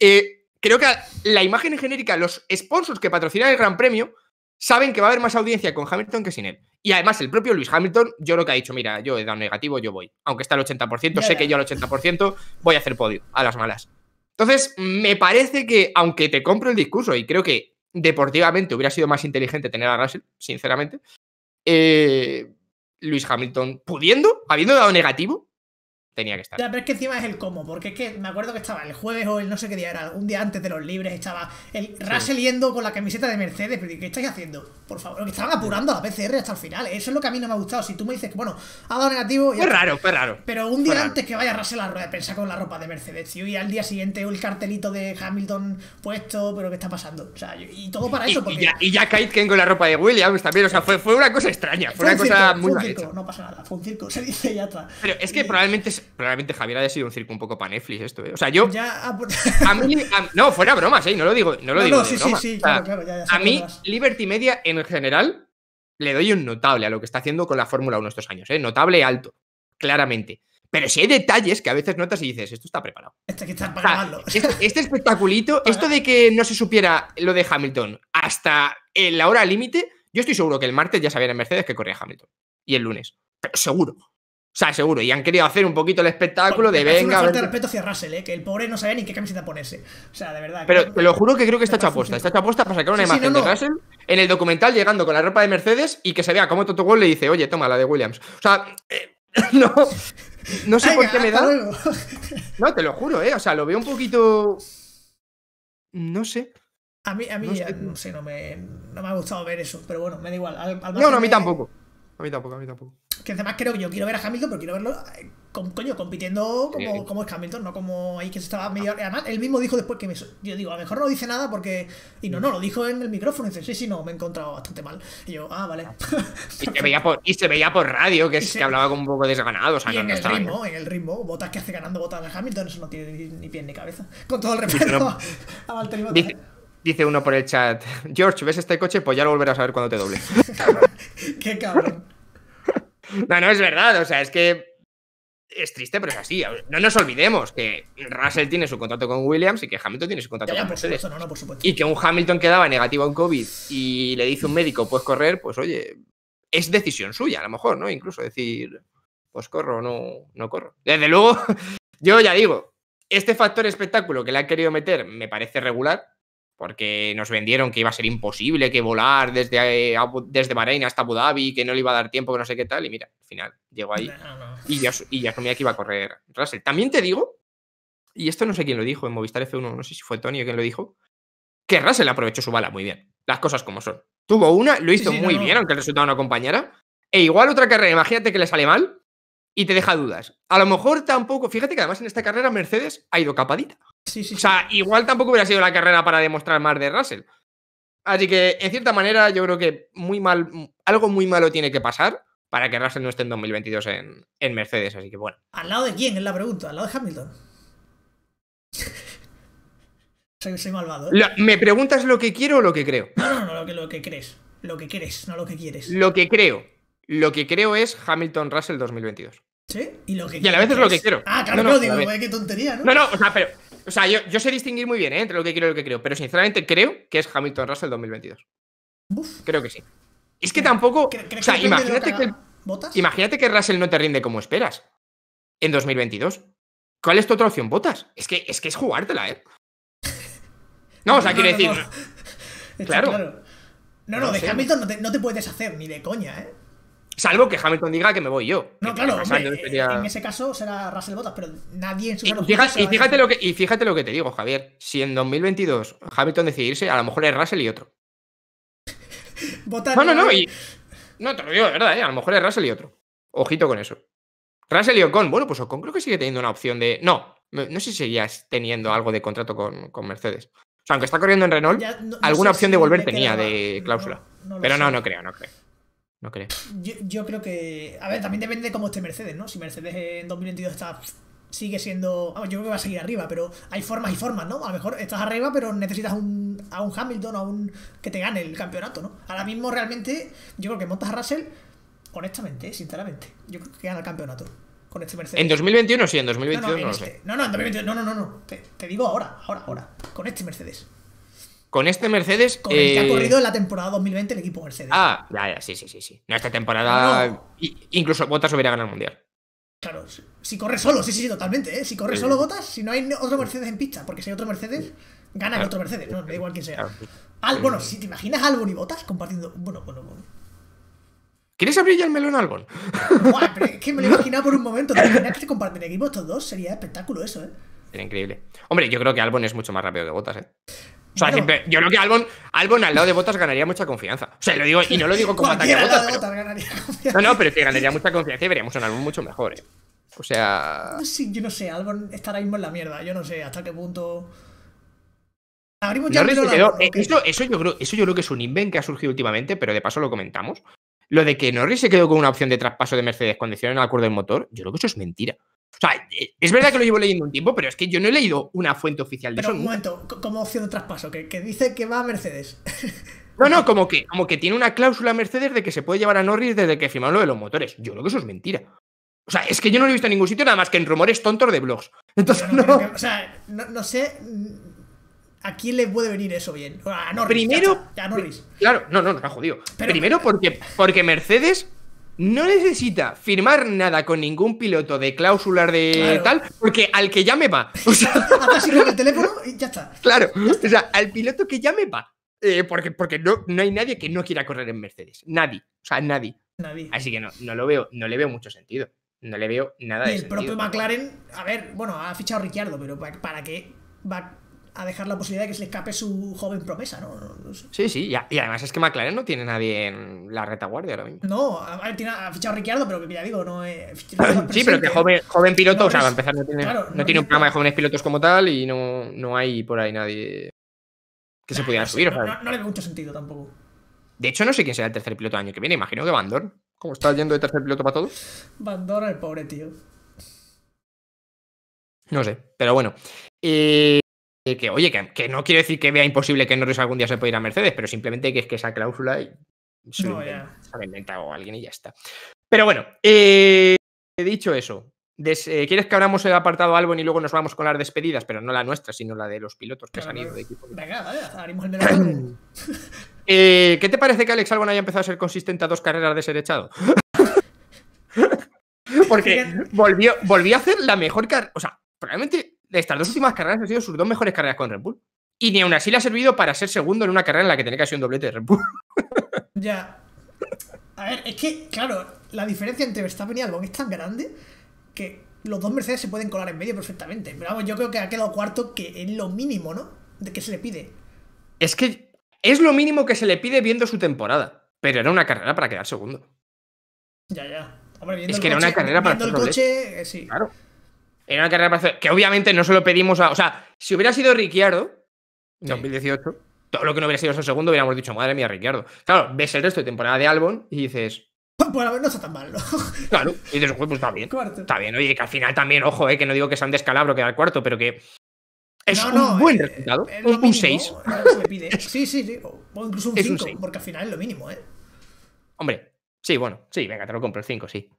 Eh, creo que la imagen genérica, los sponsors que patrocinan el Gran Premio, saben que va a haber más audiencia con Hamilton que sin él. Y además, el propio Luis Hamilton, yo lo que ha dicho, mira, yo he dado negativo, yo voy. Aunque está al 80%, sé que yo al 80% voy a hacer podio, a las malas. Entonces, me parece que, aunque te compro el discurso, y creo que deportivamente hubiera sido más inteligente tener a Russell, sinceramente, eh, Luis Hamilton, pudiendo, habiendo dado negativo, tenía que estar. pero es que encima es el cómo, porque es que me acuerdo que estaba el jueves o el no sé qué día era, un día antes de los libres, estaba el Russell con la camiseta de Mercedes, pero ¿qué estáis haciendo? Por favor, que estaban apurando a la PCR hasta el final, ¿eh? eso es lo que a mí no me ha gustado. Si tú me dices bueno, ha dado negativo. y fue raro, fue raro. Pero un día antes que vaya Russell a la rueda de prensa con la ropa de Mercedes, y al día siguiente el cartelito de Hamilton puesto, pero ¿qué está pasando? O sea, y todo para eso. Y, ya, y ya con la ropa de Williams también, o sea, fue, una cosa extraña, fue, una cosa muy fue un circo, No pasa nada, fue un circo, se dice ya está. Pero es que probablemente realmente Javier ha sido un circo un poco para Netflix esto, ¿eh? O sea, yo. Ah, no, fuera bromas, No lo digo. No, lo digo sí, sí, sí, a mí, Liberty Media en general le doy un notable a lo que está haciendo con la Fórmula 1 estos años, ¿eh? Notable alto, claramente. Pero si hay detalles que a veces notas y dices, esto está preparado. Este, que este, este espectaculito, esto de que no se supiera lo de Hamilton hasta eh, la hora límite, yo estoy seguro que el martes ya sabían en Mercedes que corría Hamilton. Y el lunes. Pero seguro. O sea, seguro. Y han querido hacer un poquito el espectáculo de venga. Es una falta de respeto hacia Russell, ¿eh? que el pobre no sabe ni qué camiseta ponerse. O sea, de verdad. Pero te lo juro que creo que está hecha apuesta. Está hecha apuesta para sacar una imagen de Russell en el documental llegando con la ropa de Mercedes y que se vea cómo Toto Wolff le dice, oye, toma la de Williams. O sea, eh, no. No sé por qué me da. No, te lo juro, ¿eh? O sea, lo veo un poquito. No sé. A mí, a mí no sé, no, me, no me ha gustado ver eso, pero bueno, me da igual. no, no, a mí tampoco. A mí tampoco, a mí tampoco que además creo que yo quiero ver a Hamilton, pero quiero verlo eh, con, coño, compitiendo como, como es Hamilton, no como ahí que se estaba medio. Además, él mismo dijo después que me, yo digo, a lo mejor no dice nada porque. Y no, no, lo dijo en el micrófono. Y dice, sí, sí, no, me he encontrado bastante mal. Y yo, ah, vale. Y se veía por, y se veía por radio que, se... hablaba con un poco desganado. O en el ritmo, en el ritmo. Botas que hace ganando botas a Hamilton, eso no tiene ni, pie ni cabeza. Con todo el respeto a Valtteri y Dice... Dice uno por el chat, George, ¿ves este coche? Pues ya lo volverás a ver cuando te doble. Qué cabrón. No, no, es verdad. O sea, es que es triste, pero es así. No nos olvidemos que Russell tiene su contrato con Williams y que Hamilton tiene su contrato con Mercedes. Y que un Hamilton quedaba negativo a un COVID y le dice un médico, puedes correr, pues oye, es decisión suya, a lo mejor, ¿no? Incluso decir, pues corro o no, no corro. Desde luego, yo ya digo, este factor espectáculo que le ha querido meter me parece regular porque nos vendieron que iba a ser imposible que volar desde, eh, desde Bahrein hasta Abu Dhabi, que no le iba a dar tiempo, que no sé qué tal, y mira, al final llegó ahí y ya, y ya que iba a correr Russell. También te digo, y esto no sé quién lo dijo en Movistar F1, no sé si fue Tony o quien lo dijo, que Russell aprovechó su bala muy bien, las cosas como son. Tuvo una, lo hizo muy bien, aunque el resultado no acompañara, e igual otra carrera, imagínate que le sale mal, y te deja dudas. A lo mejor tampoco, fíjate que además en esta carrera Mercedes ha ido capadita. Sí, sí, O sea, igual tampoco hubiera sido la carrera para demostrar más de Russell. Así que, en cierta manera, yo creo que muy mal, algo muy malo tiene que pasar para que Russell no esté en 2022 en, Mercedes. Así que bueno. ¿Al lado de quién? Es la pregunta. ¿Al lado de Hamilton? soy, malvado. ¿eh? ¿Me preguntas lo que quiero o lo que creo? No, no, no, lo que, lo que crees. Lo que crees, no lo que quieres. Lo que creo. Lo que creo es Hamilton-Russell 2022. Sí, y a la vez es lo que quiero. Ah, claro, no, digo, qué tontería, ¿no? No, no, o sea, pero. O sea, yo, sé distinguir muy bien ¿eh? entre lo que quiero y lo que creo, pero sinceramente creo que es Hamilton Russell 2022. Uf. Creo que sí. Es que tampoco. o sea, imagínate que, imagínate que Russell no te rinde como esperas en 2022. ¿Cuál es tu otra opción, Botas? Es que es, que es jugártela, ¿eh? No, o sea, quiero decir. Claro. No, no, de Hamilton no te puedes hacer ni de coña, ¿eh? Salvo que Hamilton diga que me voy yo. No, claro, eh, en ese caso será Russell Bottas, pero nadie en su caso fíjate, y, fíjate lo que, y fíjate lo que te digo, Javier. Si en 2022 Hamilton decidirse, a lo mejor es Russell y otro. No, no, no. No, te lo digo de verdad, eh, A lo mejor es Russell y otro. Ojito con eso. Russell y Ocon. Bueno, pues Ocon creo que sigue teniendo una opción de. No, no sé si seguías teniendo algo de contrato con, Mercedes. O sea, aunque está corriendo en Renault, alguna opción de volver tenía de cláusula. pero no, no creo, no creo. No creo. Yo, yo, creo que. A ver, también depende de cómo esté Mercedes, ¿no? Si Mercedes en 2022 está. Sigue siendo. Yo creo que va a seguir arriba, pero hay formas y formas, ¿no? A lo mejor estás arriba, pero necesitas un, a un Hamilton, a un. que te gane el campeonato, ¿no? Ahora mismo, realmente, yo creo que montas a Russell, honestamente, sinceramente. Yo creo que gana el campeonato con este Mercedes. En 2021 sí, en 2022 no, no lo este. sé. No, no, no, no, no, te digo ahora, ahora, ahora. Con este Mercedes. Con este Mercedes. Con el que ha eh, corrido en la temporada 2020 el equipo Mercedes. Ah, ya, ya, sí, sí, sí. sí. No, esta temporada. Incluso Bottas hubiera ganado el mundial. Claro, si corre solo, sí, sí, sí, totalmente. ¿eh? Si corre solo Bottas, si no hay otro Mercedes en pista, porque si hay otro Mercedes, gana el otro Mercedes, no, da igual quién sea. bueno, si te imaginas Albon y Bottas compartiendo. Bueno, bueno, bueno. ¿Quieres abrir ya el melón Albon? Buah, pero es que me lo he imaginado por un momento. ¿Te imaginas que se comparten equipo estos dos? Sería espectáculo eso, ¿eh? Sería increíble. Hombre, yo creo que Albon es mucho más rápido que Bottas, ¿eh? yo creo que Albon, al lado de Botas ganaría mucha confianza. O sea, digo, y no lo digo como ataque Botas. no, no, pero que ganaría mucha confianza y veríamos un Albon mucho mejor, eh. O sea. Sí, yo no sé, Albon estará mismo en la mierda. Yo no sé hasta qué punto. eso, yo creo, que es un invent que ha surgido últimamente, pero de paso lo comentamos. Lo de que Norris se quedó con una opción de traspaso de Mercedes cuando hicieron el acuerdo del motor, yo creo que eso es mentira. O sea, eh, es verdad que lo llevo leyendo un tiempo, pero es que yo no he leído una fuente oficial de pero, Un momento, como opción de traspaso, que, dice que va a Mercedes. No, no, como que, como que tiene una cláusula Mercedes de que se puede llevar a Norris desde que firmaron lo de los motores. Yo creo que eso es mentira. O sea, es que yo no lo he visto en ningún sitio, nada más que en rumores tontos de blogs. Entonces, no. o sea, no, sé mm, a quién le puede venir eso bien. A Norris. Primero. a Norris. Claro, no, no, nos ha jodido. Primero porque, porque Mercedes no necesita firmar nada con ningún piloto de cláusulas de tal, porque al que ya me va. O sea, el teléfono y ya está. Claro, o sea, al piloto que ya me va. Eh, porque porque no, no hay nadie que no quiera correr en Mercedes. Nadie. O sea, nadie. Así que no, no lo veo, no le veo mucho sentido. No le veo nada de el propio McLaren, a ver, bueno, ha fichado a Ricciardo, pero para qué va a dejar la posibilidad de que se le escape su joven promesa, ¿no? Sí, sí, y, además es que McLaren no tiene nadie en la retaguardia ahora mismo. No, ha fichado a Ricciardo, pero que ya digo, no es. sí, pero que joven, joven piloto, o sea, para empezar, no tiene, no tiene un programa de jóvenes pilotos como tal y no, no hay por ahí nadie que se pudiera subir. No, o sea. no, le da mucho sentido tampoco. De hecho, no sé quién será el tercer piloto del año que viene, imagino que bandor como está yendo de tercer piloto para todos? Vandor, el pobre tío. No sé, pero bueno. Eh, que, oye, que, no quiero decir que vea imposible que Norris algún día se pueda ir a Mercedes, pero simplemente que es que esa cláusula se no, o alguien y ya está. Pero bueno, he eh, dicho eso, eh, ¿Quieres que abramos el apartado Albon y luego nos vamos con las despedidas? Pero no la nuestra, sino la de los pilotos que han ido de equipo. Venga, vale, eh, ¿Qué te parece que Alex Albon haya empezado a ser consistente a dos carreras de ser echado? Porque volvió, volvió a hacer la mejor carrera. O sea, probablemente estas dos últimas carreras han sido sus dos mejores carreras con Red Bull. Y ni aún así le ha servido para ser segundo en una carrera en la que tenía que un doblete de Red Bull. ya. A ver, es que, claro, la diferencia entre Verstappen y Albon es tan grande que los dos Mercedes se pueden colar en medio perfectamente. Pero vamos, yo creo que ha quedado cuarto, que es lo mínimo, ¿no? De que se le pide. Es que es lo mínimo que se le pide viendo su temporada. Pero era una carrera para quedar segundo. Ya, ya. Hombre, es que era una carrera para el coche, eh, sí. Claro en una carrera que obviamente no se lo pedimos a. O sea, si hubiera sido Ricciardo, en 2018, todo lo que no hubiera sido ese segundo hubiéramos dicho, madre mía, Ricciardo. Claro, ves el resto de temporada de Albon y dices. Pues, bueno, no está tan mal, ¿no? Claro, y dices, pues está bien. Está bien, oye, que al final también, ojo, eh, que no digo que sea un descalabro quedar cuarto, pero que. Es no, un buen eh, resultado. un 6. Sí, sí, sí. O incluso un 5, porque al final es lo mínimo, ¿eh? Hombre, sí, bueno, sí, venga, te lo compro el 5, sí.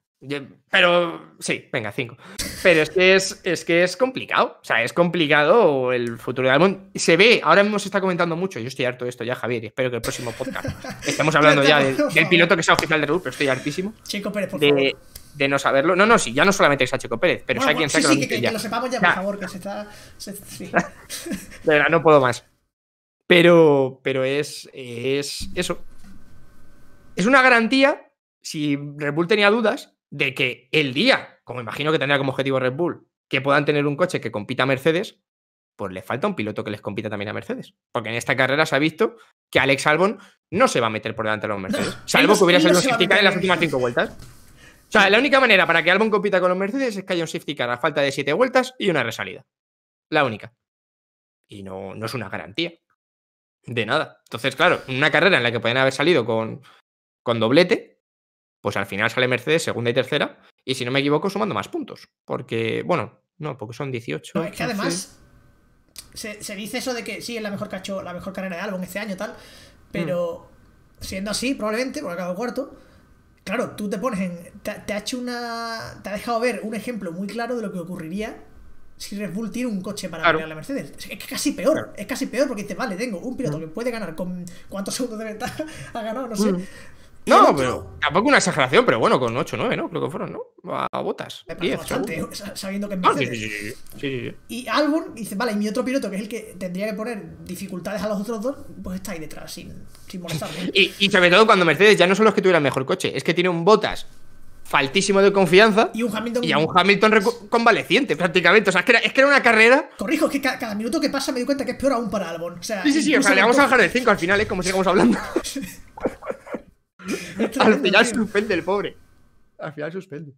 Pero sí, venga, 5. Pero es que es, que es complicado. O sea, es complicado el futuro de mundo. Se ve, ahora mismo se está comentando mucho. Yo estoy harto de esto ya, Javier. Y espero que el próximo podcast estamos hablando ya del, piloto que sea oficial de Red Bull, pero estoy hartísimo. Chico Pérez, por de, favor. De no saberlo. No, no, sí, ya no solamente es a Chico Pérez, pero bueno, quien sea que, sí, que, que, lo sepamos ya, por favor, que se está. de verdad, no puedo más. Pero, pero es, es eso. Es una garantía, si Red Bull tenía dudas, de que el día como imagino que tendrá como objetivo Red Bull, que puedan tener un coche que compita a Mercedes, pues le falta un piloto que les compita también a Mercedes. Porque en esta carrera se ha visto que Alex Albon no se va a meter por delante de los Mercedes. salvo que hubiera salido un en las últimas cinco vueltas. O sea, la única manera para que Albon compita con los Mercedes es que haya un safety car a falta de siete vueltas y una resalida. La única. Y no, no es una garantía. De nada. Entonces, claro, una carrera en la que pueden haber salido con, con doblete, pues al final sale Mercedes segunda y tercera y si no me equivoco, sumando más puntos. Porque, bueno, no, porque son 18. No, es que además se, dice eso de que sí, es la mejor la mejor carrera de Albon este año, tal. Hmm. Pero siendo así, probablemente, porque acabo cuarto. Claro, tú te pones en. Te, ha hecho una. Te ha dejado ver un ejemplo muy claro de lo que ocurriría si Red Bull tiene un coche para ganar la Mercedes. Es, que casi peor, es casi peor porque dices, vale, tengo un piloto hmm. que puede ganar con cuántos segundos de ventaja ha ganado, no sé. Hmm. No, pero tampoco una exageración, pero bueno, con 8 o 9, ¿no? Creo que fueron, ¿no? A botas. Me 10, bastante, sabiendo que ah, es sí, sí, sí, y Albon dice, vale, y mi otro piloto, que es el que tendría que poner dificultades a los otros dos, pues está ahí detrás, sin, sin y, sobre todo cuando Mercedes ya no son los que tuvieran mejor coche, es que tiene un botas faltísimo de confianza y, un Hamilton a un Hamilton convaleciente prácticamente. O sea, es que era, una carrera. Corrijo, es que cada, minuto que pasa me doy cuenta que es peor aún para Albon. O sea, sí, sí, sí, o sea, le vamos a bajar de 5 al final, es ¿eh? como sigamos hablando. Al final suspende el pobre. Al final suspende.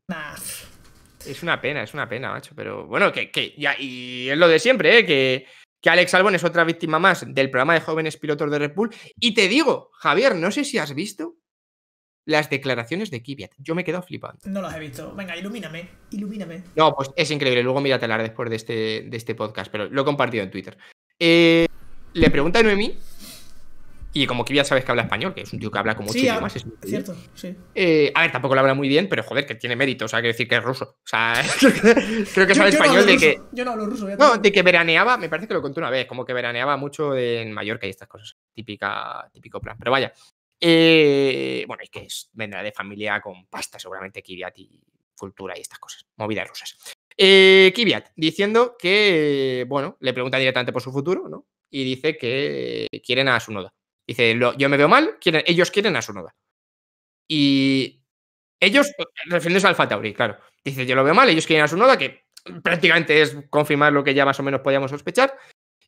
Es una pena, es una pena, macho. Pero bueno, que, que ya, y es lo de siempre, ¿eh? Que, Alex Albon es otra víctima más del programa de jóvenes pilotos de Red Bull. Y te digo, Javier, no sé si has visto las declaraciones de Kvyat. Yo me he quedado flipando. No las he visto. Venga, ilumíname, ilumíname. No, pues es increíble. Luego míratela después de este, de este podcast, pero lo he compartido en Twitter. Eh, le pregunta a Noemí y como que sabes que habla español, que es un tío que habla como sí, idiomas. Es cierto, sí. Eh, a ver, tampoco lo habla muy bien, pero joder, que tiene mérito. O sea, que decir que es ruso. O sea, creo que sabe español de que. Yo no hablo ruso. no, de que veraneaba, me parece que lo conté una vez, como que veraneaba mucho en Mallorca y estas cosas. Típica, típico plan. Pero vaya. Eh, bueno, es que es, vendrá de familia con pasta, seguramente Kiviat y cultura y estas cosas. Movidas rusas. Eh, Kiviat, diciendo que, bueno, le preguntan directamente por su futuro, ¿no? Y dice que quieren a su noda Dice, yo me veo mal, ellos quieren a su Sunoda Y ellos, eh, refiriéndose al Fatauri, claro. Dice, yo lo veo mal, ellos quieren a su noda que prácticamente es confirmar lo que ya más o menos podíamos sospechar.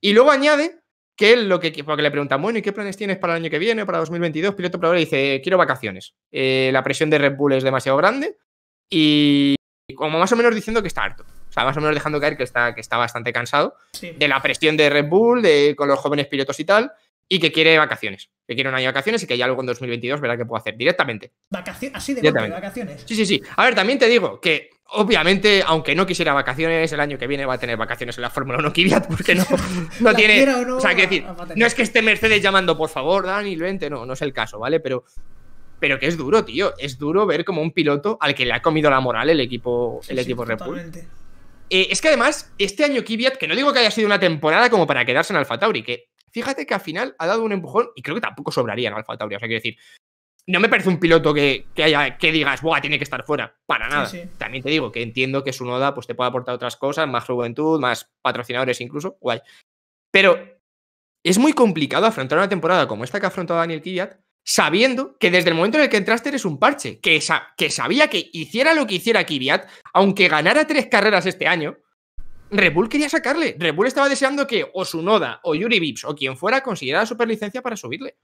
Y luego añade que lo que, porque le preguntan, bueno, ¿y qué planes tienes para el año que viene, para 2022? Piloto probable dice, quiero vacaciones. Eh, la presión de Red Bull es demasiado grande y como más o menos diciendo que está harto. O sea, más o menos dejando caer que está, que está bastante cansado de la presión de Red Bull, de, con los jóvenes pilotos y tal y que quiere vacaciones. Que quiere un año de vacaciones y que ya luego en 2022 verá que puedo hacer directamente. ¿Vacaciones? Así de vacaciones. Sí, sí, sí. A ver, también te digo que obviamente, aunque no quisiera vacaciones, el año que viene va a tener vacaciones en la Fórmula 1 Kvyat porque no, no tiene. O, no, sea, que decir, no es que esté Mercedes llamando, por favor, Dani, vente, no, no es el caso, ¿vale? Pero pero que es duro, tío. Es duro ver como un piloto al que le ha comido la moral el equipo, el eh, es que además, este año Kvyat, que no digo que haya sido una temporada como para quedarse en Alfa Tauri, que fíjate que al final ha dado un empujón y creo que tampoco sobraría en Alfa O sea, quiero decir, no me parece un piloto que, que, haya, que digas, ¡buah! Tiene que estar fuera. Para nada. También te digo que entiendo que su noda pues, te puede aportar otras cosas, más juventud, más patrocinadores incluso. Guay. Pero es muy complicado afrontar una temporada como esta que ha afrontado Daniel Kiviat sabiendo que desde el momento en el que entraste eres un parche, que, que sabía que hiciera lo que hiciera Kiviat, aunque ganara tres carreras este año, Rebull quería sacarle. Rebull estaba deseando que o Sunoda o Yuri Vips o quien fuera consiguiera la superlicencia para subirle.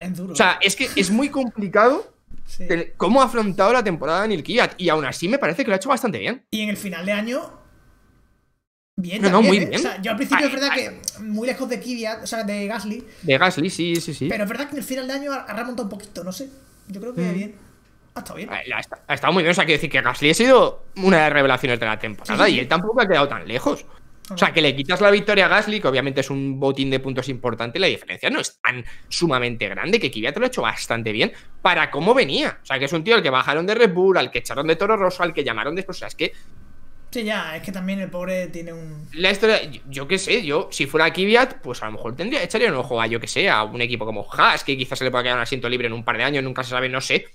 Es O sea, ¿eh? es que es muy complicado cómo ha afrontado la temporada en el Kiat. Y aún así me parece que lo ha hecho bastante bien. Y en el final de año. Bien, no, no, muy ¿eh? bien. yo al principio es verdad que muy lejos de Kvyat, o sea, de Gasly. De Gasly, sí, sí, sí. Pero es verdad que en el final de año ha remontado un poquito, no sé. Yo creo que mm. bien. Ah, ha estado bien. Ha, estado muy bien. O sea, quiero decir que Gasly ha sido una de las revelaciones de la temporada y él tampoco ha quedado tan lejos. O sea, que le quitas la victoria a Gasly, que obviamente es un botín de puntos importante, la diferencia no es tan sumamente grande, que Kvyat lo ha hecho bastante bien para cómo venía. O sea, que es un tío al que bajaron de Red Bull, al que echaron de Toro Rosso, al que llamaron después. O sea, es que... Sí, ya, es que también el pobre tiene un... La historia, yo qué sé, yo, si fuera Kvyat, pues a lo mejor tendría, echaría un ojo a, yo qué sé, a un equipo como Haas, que quizás se le pueda quedar un asiento libre en un par de años, nunca se sabe, no sé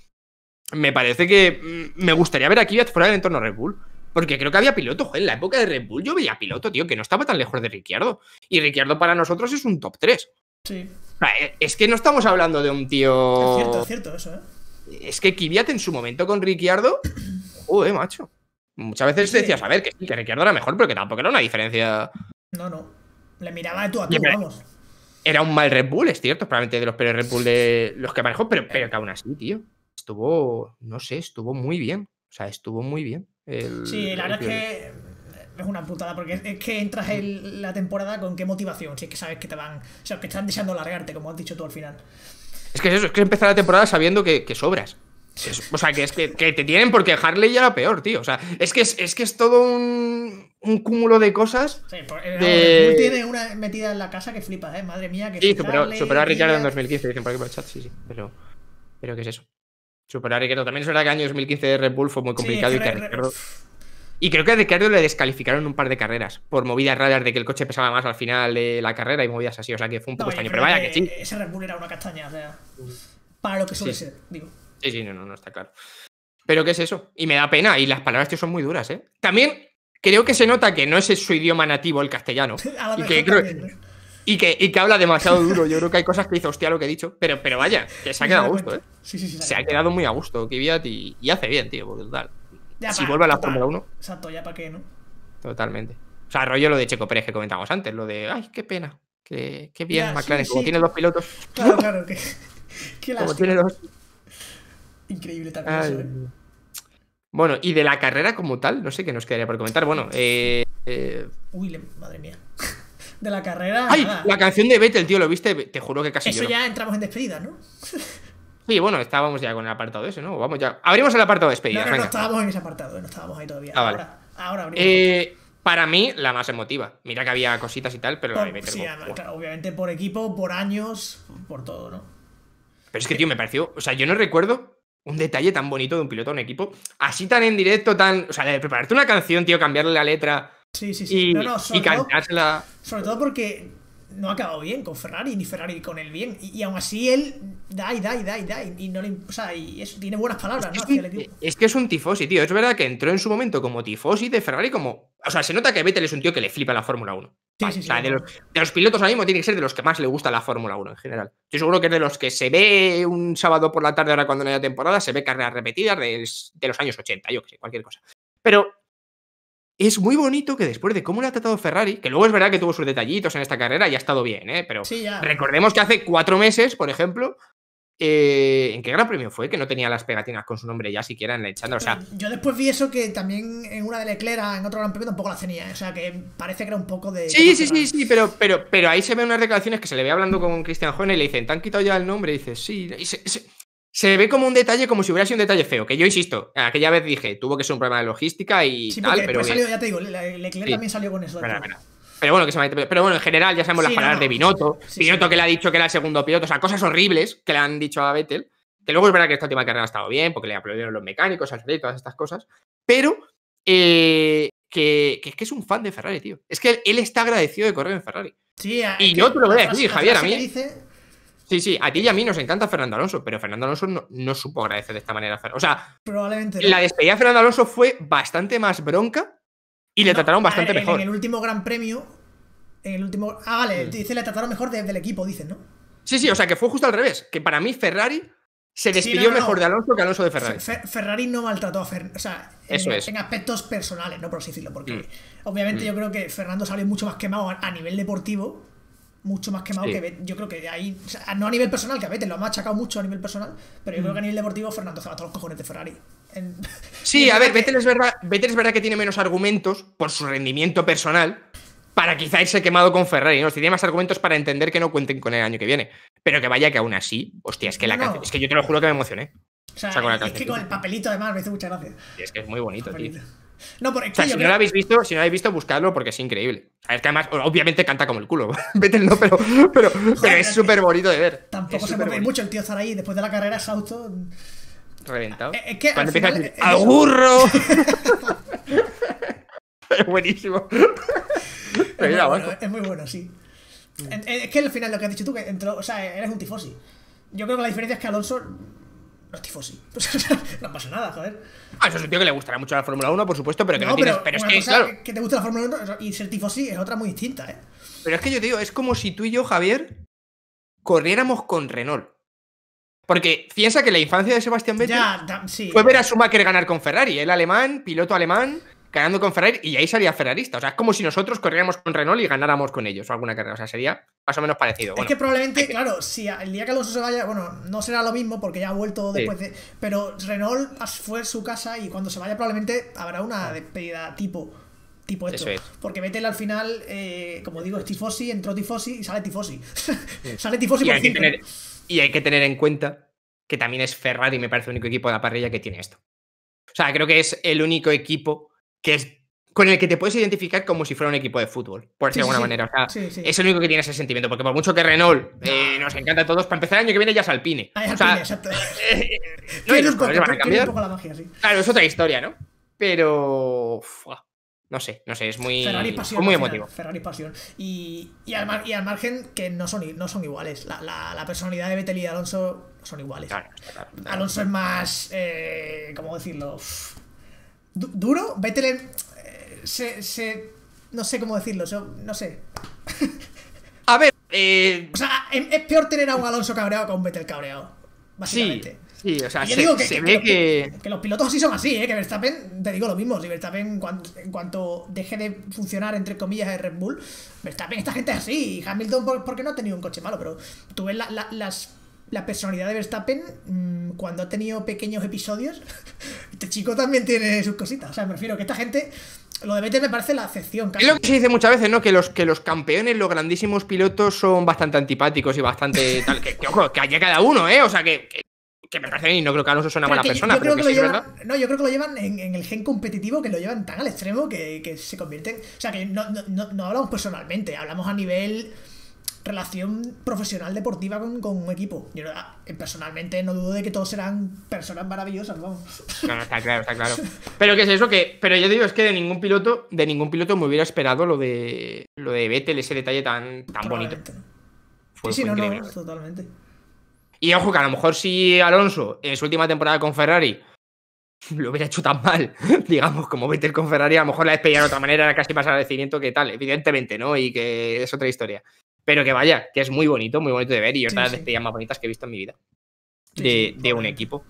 me parece que mm, me gustaría ver a Kvyat fuera del entorno Red Bull. Porque creo que había piloto, en la época de Red Bull yo veía piloto, tío, que no estaba tan lejos de Ricciardo. Y Ricciardo para nosotros es un top 3. Sí. Eh, es que no estamos hablando de un tío... Es cierto, es cierto eso, ¿eh? Es que Kvyat en su momento con Ricciardo... Joder, macho. Muchas veces decías, a ver, que, que era mejor, pero que tampoco era una diferencia... No, no. Le miraba de tú a tú, Era un mal Red Bull, es cierto, probablemente de los peores Red Bull de los que manejó, pero, pero que aún así, tío estuvo, no sé, estuvo muy bien. O sea, estuvo muy bien. sí, la verdad es que eh, es una putada, porque es que entras en la temporada con qué motivación, si es que sabes que te van, o sea, que están deseando largarte, como has dicho tú al final. Es que es eso, es que empezar la temporada sabiendo que, sobras. o sea, que es que, que, te tienen porque Harley ya era peor, tío. O sea, es que es, que es todo un, un cúmulo de cosas. Sí, pues, eh, tiene una metida en la casa que flipa ¿eh? Madre mía, que. Sí, superó, a Richard en 2015, por por sí, sí. Pero, pero ¿qué es eso? superar a Ricardo. También es verdad que el año 2015 de Red Bull fue muy complicado y que Y creo que a Ricardo le descalificaron un par de carreras por movidas raras de que el coche pesaba más al final de la carrera y movidas así. O sea que fue un poco extraño. Pero vaya que, sí. Ese Red Bull era una castaña, o sea, para lo que suele ser, digo. Sí, sí, no, no, no está claro. Pero ¿qué es eso? Y me da pena. Y las palabras, tío, son muy duras, ¿eh? También creo que se nota que no es su idioma nativo el castellano. y que creo... ¿eh? y que, y que habla demasiado duro. Yo creo que hay cosas que dice, hostia, lo que he dicho. Pero, pero vaya, que se ha quedado a gusto, ¿eh? Sí, sí, sí. Se ha quedado muy a gusto Kvyat y, hace bien, tío, por total. si vuelve a la Fórmula 1. Exacto, ya para qué, ¿no? Totalmente. O sea, rollo lo de Checo Pérez que comentábamos antes, lo de, ay, qué pena. Qué, qué bien, McLaren, como tiene dos pilotos. Claro, claro, que, qué Como tiene dos. Increíble también ay. ¿eh? Bueno, y de la carrera como tal, no sé qué nos quedaría por comentar. Bueno, eh... eh Uy, madre mía de la carrera. ¡Ay! La canción de Vettel, tío, lo viste, te juro que casi. Eso ya entramos en despedida, ¿no? Oye, bueno, estábamos ya con el apartado de ese, ¿no? Vamos ya. Abrimos el apartado de despedida. No, no, no estábamos en ese apartado, no estábamos ahí todavía. Ah, ahora, ahora abrimos. Eh, para mí, la más emotiva. Mira que había cositas y tal, pero la de Vettel. obviamente por equipo, por años, por todo, ¿no? Pero es que, tío, me pareció. O sea, yo no recuerdo un detalle tan bonito de un piloto a un equipo. Así tan en directo, tan. O sea, de prepararte una canción, tío, cambiarle la letra Sí, sí, sí. no, no, sobre, todo, porque no ha acabado bien con Ferrari, ni Ferrari con él bien. Y, aún así él da y da y da y da. no le, o sea, y eso, tiene buenas palabras, ¿no? es que es un tifosi, tío. Es verdad que entró en su momento como tifosi de Ferrari, como. O sea, se nota que Vettel es un tío que le flipa la Fórmula 1. o sea, de, los, pilotos ahora mismo tiene que ser de los que más le gusta la Fórmula 1 en general. Yo seguro que es de los que se ve un sábado por la tarde, ahora cuando no haya temporada, se ve carreras repetidas de, los años 80, yo que sé, cualquier cosa. Pero es muy bonito que después de cómo le ha tratado Ferrari, que luego es verdad que tuvo sus detallitos en esta carrera y ha estado bien, ¿eh? pero recordemos que hace cuatro meses, por ejemplo, eh, ¿en qué gran premio fue? Que no tenía las pegatinas con su nombre ya siquiera en la echando O sea, yo después vi eso que también en una de Leclerc, en otro gran premio, tampoco la tenía. O sea, que parece que era un poco de. Sí, sí, sí, sí, pero, pero, pero ahí se ven unas declaraciones que se le ve hablando con Cristian Jones y le dicen, ¿te han quitado ya el nombre? Y dice, sí. Y se, se ve como un detalle, como si hubiera sido un detalle feo. Que yo insisto, aquella vez dije, tuvo que ser un problema de logística y sí, tal, pero. Salió, ya te digo, Leclerc también salió con eso. Pero, bueno, que se pero bueno, en general ya sabemos las palabras de Binotto. Binotto que le ha dicho que era el segundo piloto. O sea, cosas horribles que le han dicho a Vettel. Que luego es verdad que esta última carrera ha estado bien, porque le aplaudieron los mecánicos, al y todas estas cosas. Pero eh, que, es que es un fan de Ferrari, tío. Es que él, está agradecido de correr en Ferrari. Sí, y yo te lo voy a decir, Javier, a mí. Dice Sí, sí, a ti y a mí nos encanta Fernando Alonso, pero Fernando Alonso no, supo agradecer de esta manera. O sea, Probablemente no. la despedida de Fernando Alonso fue bastante más bronca y le trataron bastante mejor. En el último Gran Premio, en el último. Ah, vale, mm. dice, le trataron mejor del equipo, dicen, ¿no? Sí, sí, o sea, que fue justo al revés. Que para mí Ferrari se despidió mejor de Alonso que Alonso de Ferrari. Ferrari no maltrató a Fernando. O sea, en, aspectos personales, no por así decirlo, porque mm. obviamente mm. yo creo que Fernando salió mucho más quemado a nivel deportivo mucho más quemado que Yo creo que ahí, no a nivel personal, que a Vettel lo ha machacado mucho a nivel personal, pero yo creo que a mm. nivel deportivo Fernando se va a todos los cojones de Ferrari. Sí, a ver, Vettel es, verdad, que tiene menos argumentos por su rendimiento personal para quizá irse quemado con Ferrari, ¿no? tiene más argumentos para entender que no cuenten con el año que viene. Pero que vaya que aún así, hostia, es que la es que yo te lo juro que me emocioné. O sea, con la es que con el papelito además me muchas gracias. es que es muy bonito, tío. No, si no lo habéis visto, si no habéis visto, buscadlo porque es increíble. Es que además, obviamente canta como el culo. el no, pero, pero, es súper bonito de ver. Tampoco se mueve mucho el tío estar ahí Después de la carrera, Sauto. Reventado. Eh, es que Cuando a ¡Agurro! es buenísimo. Es muy, bueno, es muy, bueno, sí. Es que al final lo que has dicho tú, que entró, o sea, eres un tifosi. Yo creo que la diferencia es que Alonso los tifosi. no pasa nada, joder. Ah, eso es un tío que le gustará mucho la Fórmula 1, por supuesto, pero que no, pero, tienes. Pero es que, claro. Que te gusta la Fórmula 1 y ser tifosi es otra muy distinta, ¿eh? Pero es que yo te digo, es como si tú y yo, Javier, corriéramos con Renault. Porque piensa que la infancia de Sebastián Vettel fue ver a Schumacher ganar con Ferrari, el alemán, piloto alemán, ganando con Ferrari y ahí salía ferrarista. O sea, es como si nosotros corriéramos con Renault y ganáramos con ellos o alguna carrera. O sea, sería más o menos parecido. es que probablemente, claro, si el día que Alonso se vaya, bueno, no será lo mismo porque ya ha vuelto después de. Pero Renault fue su casa y cuando se vaya, probablemente habrá una ah. despedida tipo. Tipo esto. Es. Porque Vettel al final, eh, como digo, es tifosi, entró tifosi y sale tifosi. sale tifosi y por hay Y hay que tener en cuenta que también es Ferrari, me parece el único equipo de la parrilla que tiene esto. O sea, creo que es el único equipo que es con el que te puedes identificar como si fuera un equipo de fútbol, por decirlo de alguna manera. es el único que tiene ese sentimiento, porque por mucho que Renault eh, nos encanta a todos, para empezar el año que viene ya es Alpine. exacto. Claro, es otra historia, ¿no? Pero... No sé, no sé, es muy, pasión, muy emotivo. Ferrari pasión. Y, y, al y, al margen que no son, no son iguales. La, personalidad de Vettel y Alonso son iguales. Alonso es más, eh, ¿cómo decirlo? duro, Vettel eh, se, se, No sé cómo decirlo, no sé. a ver, eh, O sea, es, peor tener a un Alonso cabreado que a un Vettel cabreado, básicamente. Sí, o sea, se, que, ve que, que... los pilotos así son así, ¿eh? Que Verstappen, te digo lo mismo, si Verstappen en cuanto deje de funcionar, entre comillas, el Red Bull, Verstappen, esta gente es así, y Hamilton porque no ha tenido un coche malo, pero tú ves las la personalidad de Verstappen, mm, cuando ha tenido pequeños episodios, este chico también tiene sus cositas. O sea, me refiero que esta gente. Lo de Vettel me parece la excepción. Es lo que se dice muchas veces, ¿no? Que los, que los campeones, los grandísimos pilotos, son bastante antipáticos y bastante tal. Que, ojo, que haya cada uno, ¿eh? O sea, que, que me parece y no creo que Alonso sea una buena persona. que no, yo creo que lo llevan en, el gen competitivo, que lo llevan tan al extremo que, se convierten. O sea, que no, no, hablamos personalmente, hablamos a nivel relación profesional deportiva con, un equipo. Yo ah, personalmente no dudo de que todos serán personas maravillosas, vamos. está claro, está claro. Pero que es eso que. Pero yo digo, es que de ningún piloto, de ningún piloto me hubiera esperado lo de. Lo de Vettel, ese detalle tan, tan bonito. sí, sí, no, totalmente. Y ojo, que a lo mejor si Alonso en su última temporada con Ferrari lo hubiera hecho tan mal, digamos, como Vettel con Ferrari, a lo mejor la despedían de otra manera, era casi pasar al crecimiento que tal, evidentemente, ¿no? Y que es otra historia. Pero que vaya, que es muy bonito, muy bonito de ver y es de las despedidas más bonitas que he visto en mi vida de, un equipo.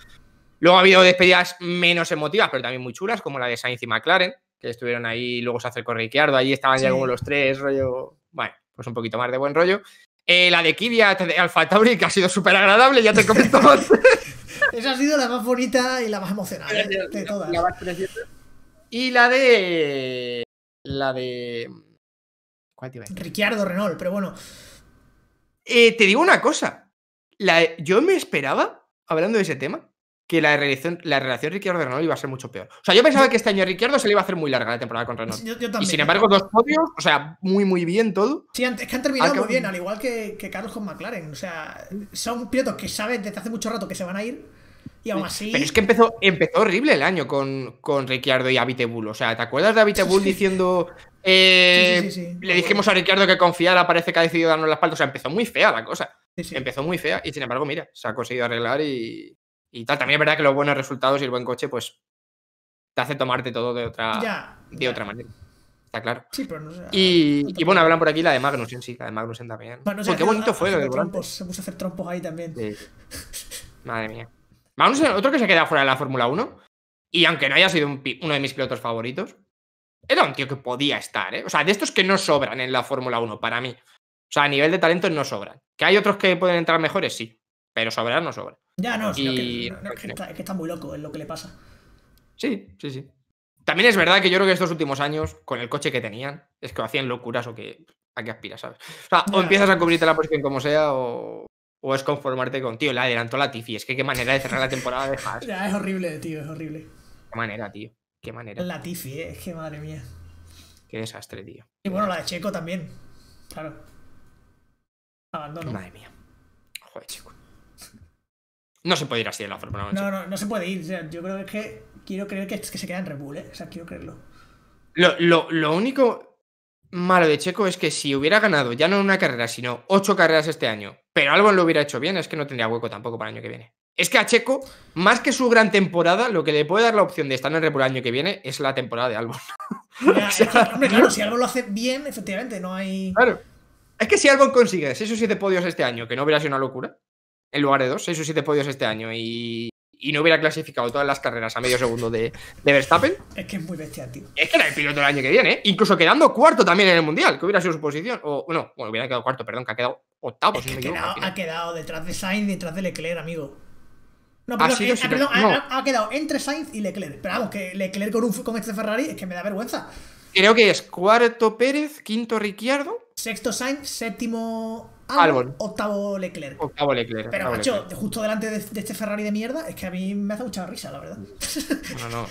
Luego ha habido despedidas menos emotivas, pero también muy chulas, como la de Sainz y McLaren, que estuvieron ahí, luego se acercó Ricciardo, allí estaban ya como los tres, rollo, bueno, pues un poquito más de buen rollo. Eh, la de Kibia de Alfa Tauri, que ha sido súper agradable, ya te comento. Esa ha sido la más bonita y la más emocionante de, todas. Y la de. La de. ¿Cuál te iba a Ricciardo Renault, pero bueno. Eh, te digo una cosa. yo me esperaba, hablando de ese tema, que la relación, la relación Ricciardo-Renault iba a ser mucho peor. O sea, yo pensaba que este año Ricciardo se le iba a hacer muy larga la temporada con Renault. y sin embargo, dos podios, o sea, muy, muy bien todo. Sí, es que han terminado ah, muy bien, al igual que, que Carlos con McLaren. O sea, son pilotos que saben desde hace mucho rato que se van a ir pero es que empezó, empezó horrible el año con, con Ricciardo y Abitebul. O sea, ¿te acuerdas de Abitebul diciendo. Eh, le dijimos a Ricciardo que confiara, parece que ha decidido darnos la espalda. O sea, empezó muy fea la cosa. Empezó muy fea y sin embargo, mira, se ha conseguido arreglar y, y tal. También es verdad que los buenos resultados y el buen coche, pues te hace tomarte todo de otra, de otra manera. Está claro. Sí, pero y, bueno, hablan por aquí la de Magnussen, sí, la de Magnussen también. qué bonito fue Se puso a hacer trompos ahí también. Madre mía otro que se queda fuera de la Fórmula 1. Y aunque no haya sido uno de mis pilotos favoritos, era un tío que podía estar, ¿eh? O sea, de estos que no sobran en la Fórmula 1, para mí. O sea, a nivel de talento no sobran. ¿Que hay otros que pueden entrar mejores? Sí. Pero sobrar no sobran. Ya, no, es, que está, muy loco en lo que le pasa. Sí, sí, sí. También es verdad que yo creo que estos últimos años, con el coche que tenían, es que lo hacían locuras o que. ¿A qué aspiras, sabes? O sea, o empiezas a cubrirte la posición como sea o o es conformarte con, tío, le adelantó la Tifi. Es que qué manera de cerrar la temporada de Haas. es horrible, tío, es horrible. Qué manera, tío. Qué manera. La Tifi, eh. es que madre mía. Qué desastre, tío. Y bueno, la de Checo también. Claro. Abandono. Madre mía. Joder, Checo. No se puede ir así de la Fórmula 1. No, no, no se puede ir. yo creo que quiero creer que, que se queda en Red Bull, ¿eh? O sea, quiero creerlo. Lo, lo, lo único malo de Checo es que si hubiera ganado ya no una carrera, sino ocho carreras este año, pero Albon lo hubiera hecho bien, es que no tendría hueco tampoco para el año que viene. Es que a Checo, más que su gran temporada, lo que le puede dar la opción de estar en el el año que viene es la temporada de Albon. claro, si Albon lo hace bien, efectivamente, no hay. Claro. Es que si Albon consigue 6 o 7 podios este año, que no hubiera sido una locura, en lugar de 2, 6 o 7 podios este año y y no hubiera clasificado todas las carreras a medio segundo de, de Verstappen. Es que es muy bestia, tío. Es que era el piloto del año que viene, ¿eh? Incluso quedando cuarto también en el Mundial, que hubiera sido su posición. O no, bueno, hubiera quedado cuarto, perdón, que ha quedado octavo. ha quedado detrás de Sainz, y detrás de Leclerc, amigo. No, perdón, eh, ha, quedado entre Sainz y Leclerc. esperamos que Leclerc con, un, con este Ferrari es que me da vergüenza. Creo que es cuarto Pérez, quinto Ricciardo, Sexto Sainz, séptimo Albon, octavo Leclerc. Octavo Leclerc. Pero, macho, justo delante de, este Ferrari de mierda, es que a mí me hace mucha risa, la verdad. No, no.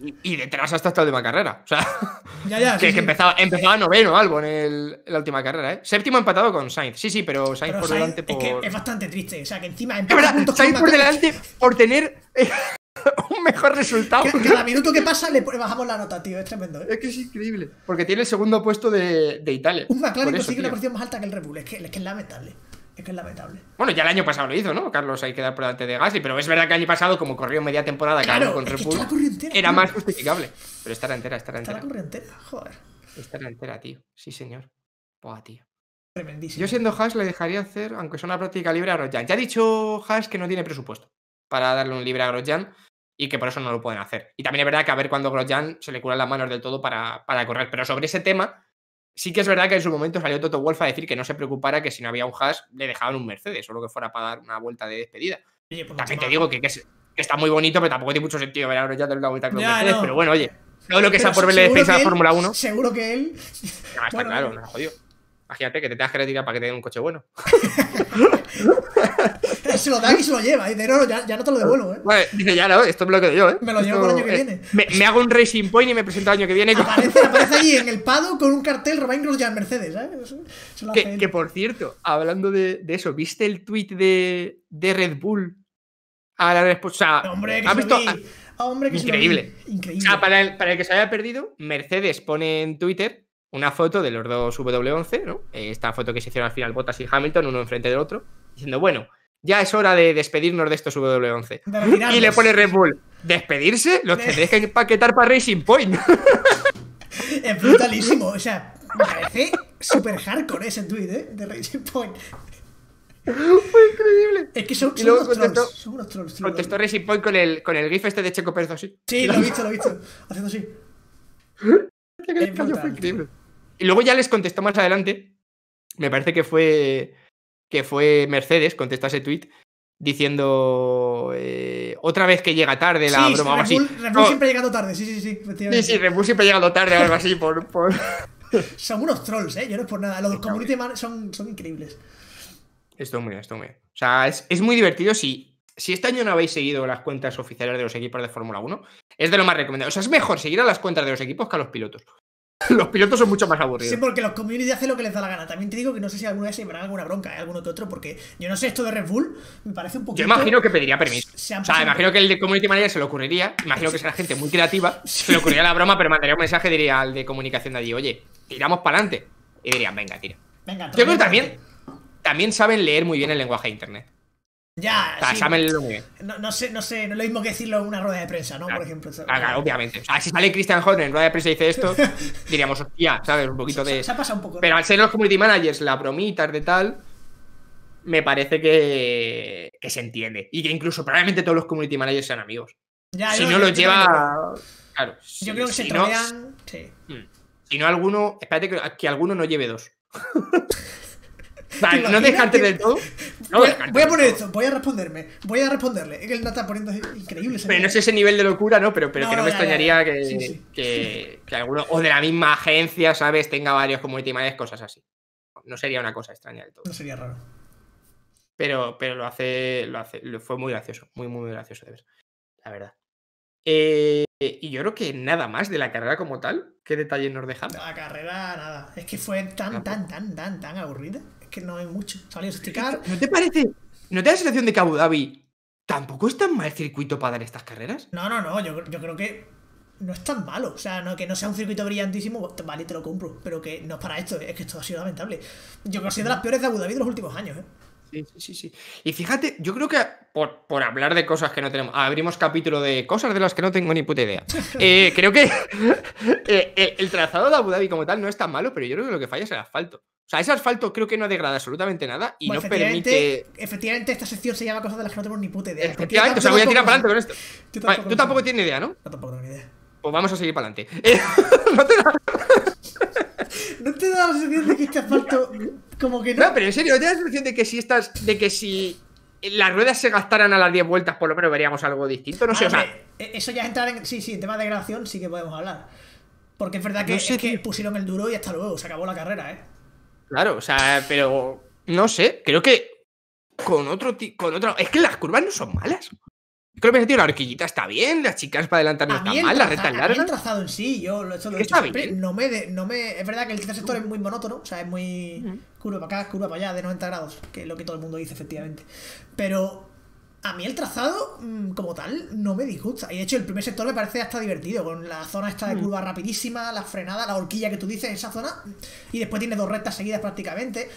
Y, y, detrás hasta esta última carrera. O sea, ya, ya, que, que empezaba, empezaba noveno Albon en la última carrera, ¿eh? Séptimo empatado con Sainz. Sí, sí, pero Sainz por delante. Por... Es, que es bastante triste. O sea, que encima. es verdad, Sainz por delante por tener. Eh, un mejor resultado. Cada minuto que pasa le bajamos la nota, tío. Es tremendo. ¿eh? Es que es increíble. Porque tiene el segundo puesto de, de Italia. Un McLaren consigue una posición más alta que el Red Bull. Es que, es lamentable. Es que es lamentable. Bueno, ya el año pasado lo hizo, ¿no? Carlos, hay que dar por delante de Gasly. Pero es verdad que el año pasado, como corrió media temporada claro, con Red era más justificable. Pero estará entera, estará entera. Estará entera, joder. Estará entera, tío. Sí, señor. Buah, tío. Tremendísimo. Yo siendo Haas le dejaría hacer, aunque sea una práctica libre a Rojan. Ya ha dicho Haas que no tiene presupuesto para darle un libre a Grosjean y que por eso no lo pueden hacer. Y también es verdad que a ver cuando Grosjean se le curan las manos del todo para, para correr. Pero sobre ese tema, sí que es verdad que en su momento salió Toto Wolf a decir que no se preocupara que si no había un hash le dejaban un Mercedes o lo que fuera para dar una vuelta de despedida. también te digo que, está muy bonito, pero tampoco tiene mucho sentido ver a Grosjean dar una vuelta con Mercedes. Pero bueno, oye, todo lo que sea por verle defensa a la Fórmula 1. Seguro que él. está claro, eh, no, jodido. Imagínate que te tengas que para que te den un coche bueno. se lo da y se lo lleva. Y eh, dice, no, ya, ya, no te lo devuelvo, ¿eh? dice, ya no, esto es lo que yo, ¿eh? Me lo llevo para el año que viene. Me, hago un Racing Point y me presento el año que viene. Aparece, aparece ahí en el pado con un cartel ya ya Mercedes, ¿eh? que, por cierto, hablando de, eso, ¿viste el tweet de, de Red Bull? A la respuesta. hombre, que ah, Vi. increíble. increíble. para, para el que se haya perdido, Mercedes pone en Twitter una foto de los dos W11, ¿no? Esta foto que se hicieron al final Bottas y Hamilton, uno enfrente del otro, diciendo, bueno, ya es hora de despedirnos de estos W11. y le pone Red Bull, ¿despedirse? Los tendréis que empaquetar para Racing Point. Es brutalísimo, o sea, me parece súper hardcore ese tweet, ¿eh? De Racing Point. Fue increíble. Es que son, unos, contestó, trolls, contestó Racing Point con el, con el gif este de Checo Pérez así. Sí, lo he visto, lo he visto. Haciendo así. Es fue increíble. Y luego ya les contestó más adelante, me parece que fue, que fue Mercedes, contesta ese tweet diciendo eh, otra vez que llega tarde la broma así. siempre ha llegado tarde, sí, sí, sí. Sí, sí, siempre ha tarde algo así son unos trolls, ¿eh? Yo no es por nada. Los community son, increíbles. Esto muy esto muy O sea, es, muy divertido si, si este año no habéis seguido las cuentas oficiales de los equipos de Fórmula 1, es de lo más recomendado. O sea, es mejor seguir a las cuentas de los equipos que a los pilotos. los pilotos son mucho más aburridos. Sí, porque los community hacen lo que les da la gana. También te digo que no sé si alguna vez se llevarán alguna bronca, ¿eh? alguno que otro, porque yo no sé, esto de Red Bull me parece un poco. Yo imagino que pediría permiso. O sea, imagino que el de community manager se le ocurriría, imagino que será gente muy creativa, se le ocurriría la broma, pero mandaría un mensaje, diría al de comunicación de allí, oye, tiramos para adelante. Y dirían, venga, tira. Venga, yo creo que también, también saben leer muy bien el lenguaje de internet. Ya, no, sé, no sé, no es lo mismo que decirlo en una rueda de prensa, ¿no? Por ejemplo. Ah, obviamente. Ah, si sale Christian Horner en rueda de prensa y dice esto, diríamos, hostia, ¿sabes? Un poquito de. un poco. Pero al ser los community managers, la bromita de tal, me parece que, se entiende. Y que incluso probablemente todos los community managers sean amigos. si no, los lleva. Claro. Si, yo creo que se trolean. Mm, si no alguno. Espérate que, que alguno no lleve dos. no dejarte del todo. voy, a, poner esto, voy a responderme, voy a responderle. Es que el está poniendo increíble. Pero no es ese nivel de locura, ¿no? Pero, pero que no me extrañaría Que, Que, que, alguno, o de la misma agencia, ¿sabes? Tenga varios community managers, cosas así. No sería una cosa extraña del todo. No sería raro. Pero, pero lo hace, lo hace, fue muy gracioso, muy, muy gracioso de ver, la verdad. Eh, y yo creo que nada más de la carrera como tal. ¿Qué detalle nos dejamos? La carrera, nada. Es que fue tan, tan, tan, tan, tan aburrida que no hay mucho. ¿No te parece? ¿No te da la sensación de que Abu Dhabi tampoco es tan mal circuito para dar estas carreras? No, no, no. Yo, creo que no es tan malo. O sea, no, que no sea un circuito brillantísimo, vale, te lo compro. Pero que no es para esto, es que esto ha sido lamentable. Yo creo que ha sido de las peores de Abu Dhabi de los últimos años, ¿eh? Sí, sí, sí. Y fíjate, yo creo que por, hablar de cosas que no tenemos, ah, abrimos capítulo de cosas de las que no tengo ni puta idea. Eh, creo que eh, eh, el, trazado de Abu Dhabi como tal no es tan malo, pero yo creo que lo que falla es el asfalto. O sea, ese asfalto creo que no degrada absolutamente nada y no permite. Efectivamente, esta sección se llama cosas de las que no tenemos ni puta idea. Efectivamente, o sea, voy a tirar para adelante con esto. tú tampoco tienes idea, ¿no? No, tampoco tengo ni idea. Pues vamos a seguir para adelante. no te da. la sensación de que este asfalto como que no? No, pero en serio, ¿no te da la sensación de que si estas. de que si las ruedas se gastaran a las 10 vueltas, por lo menos veríamos algo distinto? No sé, o sea. E-, eso ya es entrar en. Sí, sí, en tema de degradación sí que podemos hablar. Porque es verdad que pusieron el duro y hasta luego, se acabó la carrera, ¿eh? Claro, o sea, pero no sé, creo que con otro con otro Es que las curvas no son malas. Creo que tío, la horquillita está bien, las chicas para adelantar no están mal, las retas largas. El trazado en sí, yo lo, he hecho No me, no me, es verdad que el tercer sector es muy monótono, o sea, es muy curva para acá, curva para allá, de 90 grados, que es lo que todo el mundo dice, efectivamente. Pero a mí el trazado, mm, como tal, no me disgusta. Y de hecho, el primer sector me parece hasta divertido, con la zona esta de mm. curva rapidísima, la frenada, la horquilla que tú dices, esa zona. Y después tiene dos rectas seguidas prácticamente.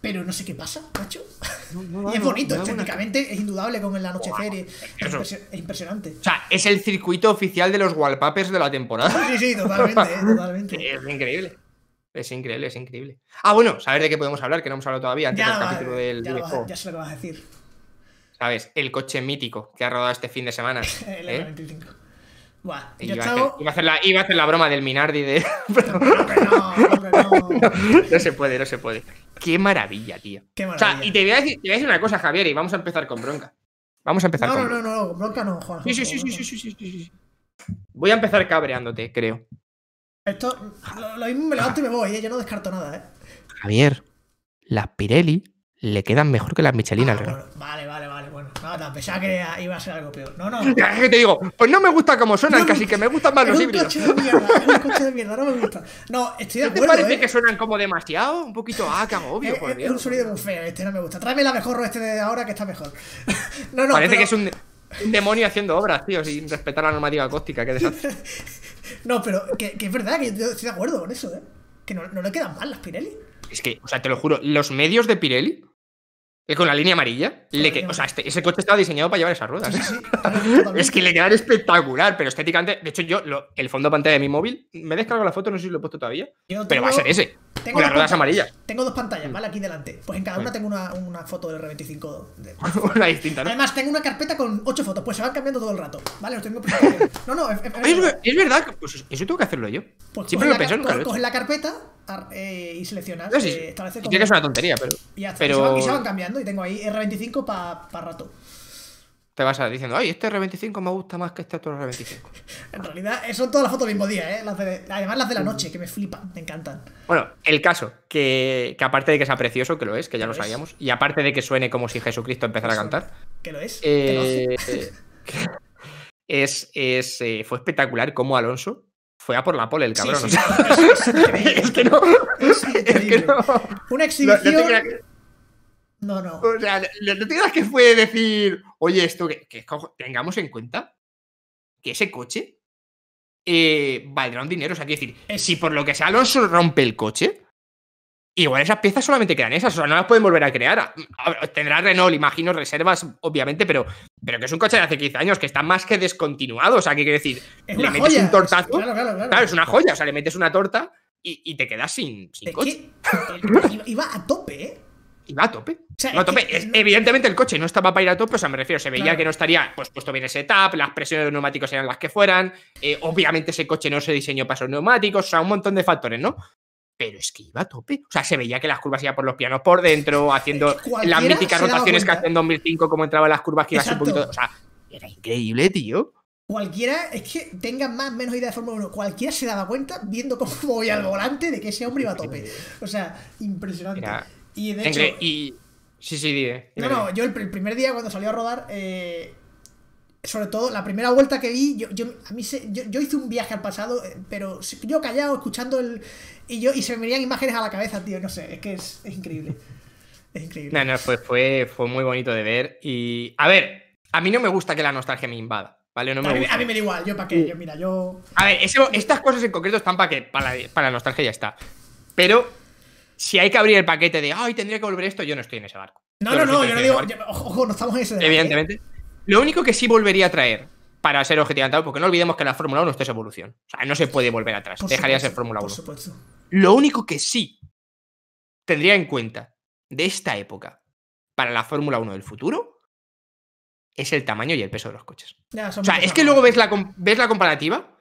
Pero no sé qué pasa, macho. y es bonito, técnicamente es indudable con el anochecer. es, impresionante. O sea, es el circuito oficial de los wallpapers de la temporada. Sí, sí, totalmente, eh, Es increíble. Es increíble, es increíble. Ah, bueno, saber de qué podemos hablar, que no hemos hablado todavía antes del capítulo del. ya sé lo vas a decir. ¿sabes? El coche mítico que ha rodado este fin de semana. el ¿eh? 95. Buah, yo iba, estaba... a hacer, iba, a hacer la, broma del Minardi de. no, no. no, no, se puede, no se puede. Qué maravilla, tío. Qué maravilla. O sea, y te voy, a decir, te voy a decir una cosa, Javier, y vamos a empezar con bronca. Vamos a empezar con. No, no, no, no, bronca no, Juan. Sí, sí, sí, sí, sí, sí, sí, Voy a empezar cabreándote, creo. Esto, lo, lo mismo me levanto y me voy, eh, yo no descarto nada, ¿eh? Javier, las Pirelli le quedan mejor que las Michelin al ah, vale, vale, vale. Nada, pensaba que iba a ser algo peor. No, no. Que te digo? Pues no me gusta como suenan, casi que me gustan más los híbridos. Es un coche de mierda, es un coche de mierda, no me gusta. No, estoy de acuerdo. ¿Te parece ¿eh? que suenan como demasiado? Un poquito, ah, obvio, es, es un sonido muy feo, este no me gusta. Tráeme la mejor este de ahora que está mejor. no, no, parece que es un, demonio haciendo obras, tío, sin respetar la normativa acústica. Que desastre. no, pero que, es verdad que yo estoy de acuerdo con eso, ¿eh? Que no, no le quedan mal las Pirelli. Es que, o sea, te lo juro, los medios de Pirelli con la línea amarilla. o sea, este, ese coche estaba diseñado para llevar esas ruedas. es que le quedan espectacular, pero estéticamente. De hecho, yo el fondo de pantalla de mi móvil, me descargo la foto, no sé si lo he puesto todavía. pero va a ser ese. con las ruedas amarillas. Tengo dos pantallas, ¿vale? Aquí delante. Pues en cada una tengo una, una foto del R25. una distinta, ¿no? Además, tengo una carpeta con ocho fotos, pues se van cambiando todo el rato. ¿Vale? Los tengo No, no, es, es, verdad. Pues eso tengo que hacerlo yo. Pues Siempre lo he pensado, lo la carpeta eh, y seleccionar. sí, que es una tontería, pero. Y, se, van, cambiando y tengo ahí R25 para rato. Te vas a diciendo, ay, este R25 me gusta más que este otro R25. en realidad, son todas las fotos del mismo día, ¿eh? además, las de la mm. noche, que me flipan, me encantan. Bueno, el caso, que, aparte de que sea precioso, que lo es, que ya lo, sabíamos, y aparte de que suene como si Jesucristo empezara a cantar. Que lo es. que lo eh, es, es eh, fue espectacular Como Alonso fue a por la pole el cabrón. es, que no. Es, que no. Una exhibición. No, no, O sea, no, te que fue decir, oye, esto que, tengamos en cuenta que ese coche eh, valdrá un dinero. O sea, quiero decir, si por lo que sea Alonso rompe el coche, Igual esas piezas solamente quedan esas, o sea, no las pueden volver a crear. Tendrá Renault, imagino, reservas, obviamente, pero, pero que es un coche de hace 15 años que está más que descontinuado. O sea, que quiere decir, le metes un tortazo. Claro, claro, claro. es una joya. O sea, le metes una torta y, te quedas sin, coche. iba a tope, ¿eh? Iba a tope. O a tope. evidentemente el coche no estaba para ir a tope, o sea, me refiero, se veía que no estaría pues, puesto bien ese tap, las presiones de los neumáticos eran las que fueran, eh, obviamente ese coche no se diseñó para esos neumáticos, o sea, un montón de factores, ¿no? pero es que iba a tope. O sea, se veía que las curvas iban por los pianos por dentro, haciendo las míticas rotaciones que hace en 2005, como entraban las curvas que iba un poquito. O sea, era increíble, tío. Cualquiera, es que tenga más menos idea de Fórmula 1, cualquiera se daba cuenta viendo cómo voy al volante de que ese hombre iba a tope. O sea, impresionante. Y de hecho. Sí, sí, No, no, yo el, primer día cuando salió a rodar. Eh, sobre todo la primera vuelta que vi, yo, yo a mí se, yo, hice un viaje al pasado, eh, pero yo callado, escuchando el. Y yo y se me venían imágenes a la cabeza, tío. No sé, es que es, increíble. Es increíble. No, no, fue, fue, fue muy bonito de ver. Y. A ver, a mí no me gusta que la nostalgia me invada. ¿Vale? a, Mí, me da igual, yo para qué, mira, yo. A ver, estas cosas en concreto están para que. Para, para la nostalgia ya está. Pero si hay que abrir el paquete de ay, tendría que volver esto, yo no estoy en ese barco. No, no, no, yo no digo. ojo, no estamos en ese ¿eh? Evidentemente. Lo único que sí volvería a traer, para ser objetivantado, porque no olvidemos que la Fórmula 1 esto es evolución. O sea, no se puede volver atrás. Dejaría de ser Fórmula 1. Por supuesto. Lo único que sí tendría en cuenta de esta época para la Fórmula 1 del futuro es el tamaño y el peso de los coches. o sea, es que luego ves la, ves la comparativa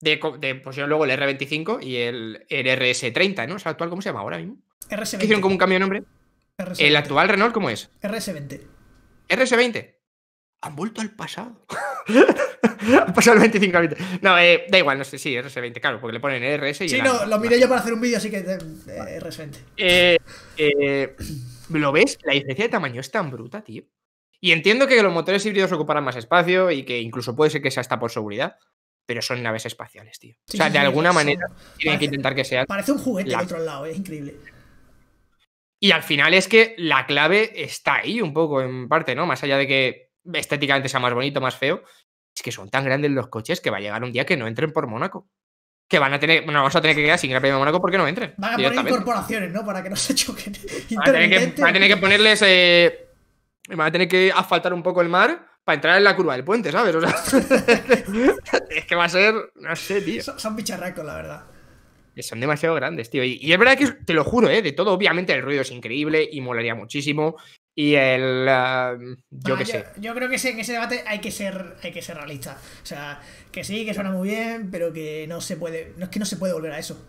de, pues yo luego el R25 y el, RS30, ¿no? O sea, actual, ¿cómo se llama ahora mismo? RS20. ¿Qué hicieron como un cambio de nombre? ¿El actual Renault cómo es? RS20. RS20 han vuelto al pasado. han pasado el 25 al 20. No, eh, da igual, no sé, sí, RS20, claro, porque le ponen RS y. Sí, no, lo miré yo para hacer un vídeo, así que es de RS20. ¿Lo ves? La diferencia de tamaño es tan bruta, tío. Y entiendo que los motores híbridos ocuparán más espacio y que incluso puede ser que sea hasta por seguridad, pero son naves espaciales, tío. o sea, de alguna manera tienen que intentar que sea... Parece un juguete del otro lado, eh, es increíble. Y al final es que la clave está ahí un poco, en parte, ¿no? Más allá de que estéticamente sea más bonito, más feo, es que son tan grandes los coches que va a llegar un día que no entren por Mónaco. Que van a tener, bueno, vamos a tener que quedar sin Gran Premio de Mónaco porque no entren. Van a poner incorporaciones, ¿no? Para que no se choquen. Van a tener que, ponerles. Eh, van a tener que asfaltar un poco el mar para entrar en la curva del puente, ¿sabes? O sea, es que va a ser. No sé, tío. Son, bicharracos, la verdad. son demasiado grandes, tío. Y, es verdad que, te lo juro, ¿eh? de todo, obviamente el ruido es increíble y molaría muchísimo y el em, yo qué sé. Yo creo que en ese debate hay que ser hay que ser realista. O sea, que sí, que suena muy bien, pero que no se puede, no es que no se puede volver a eso.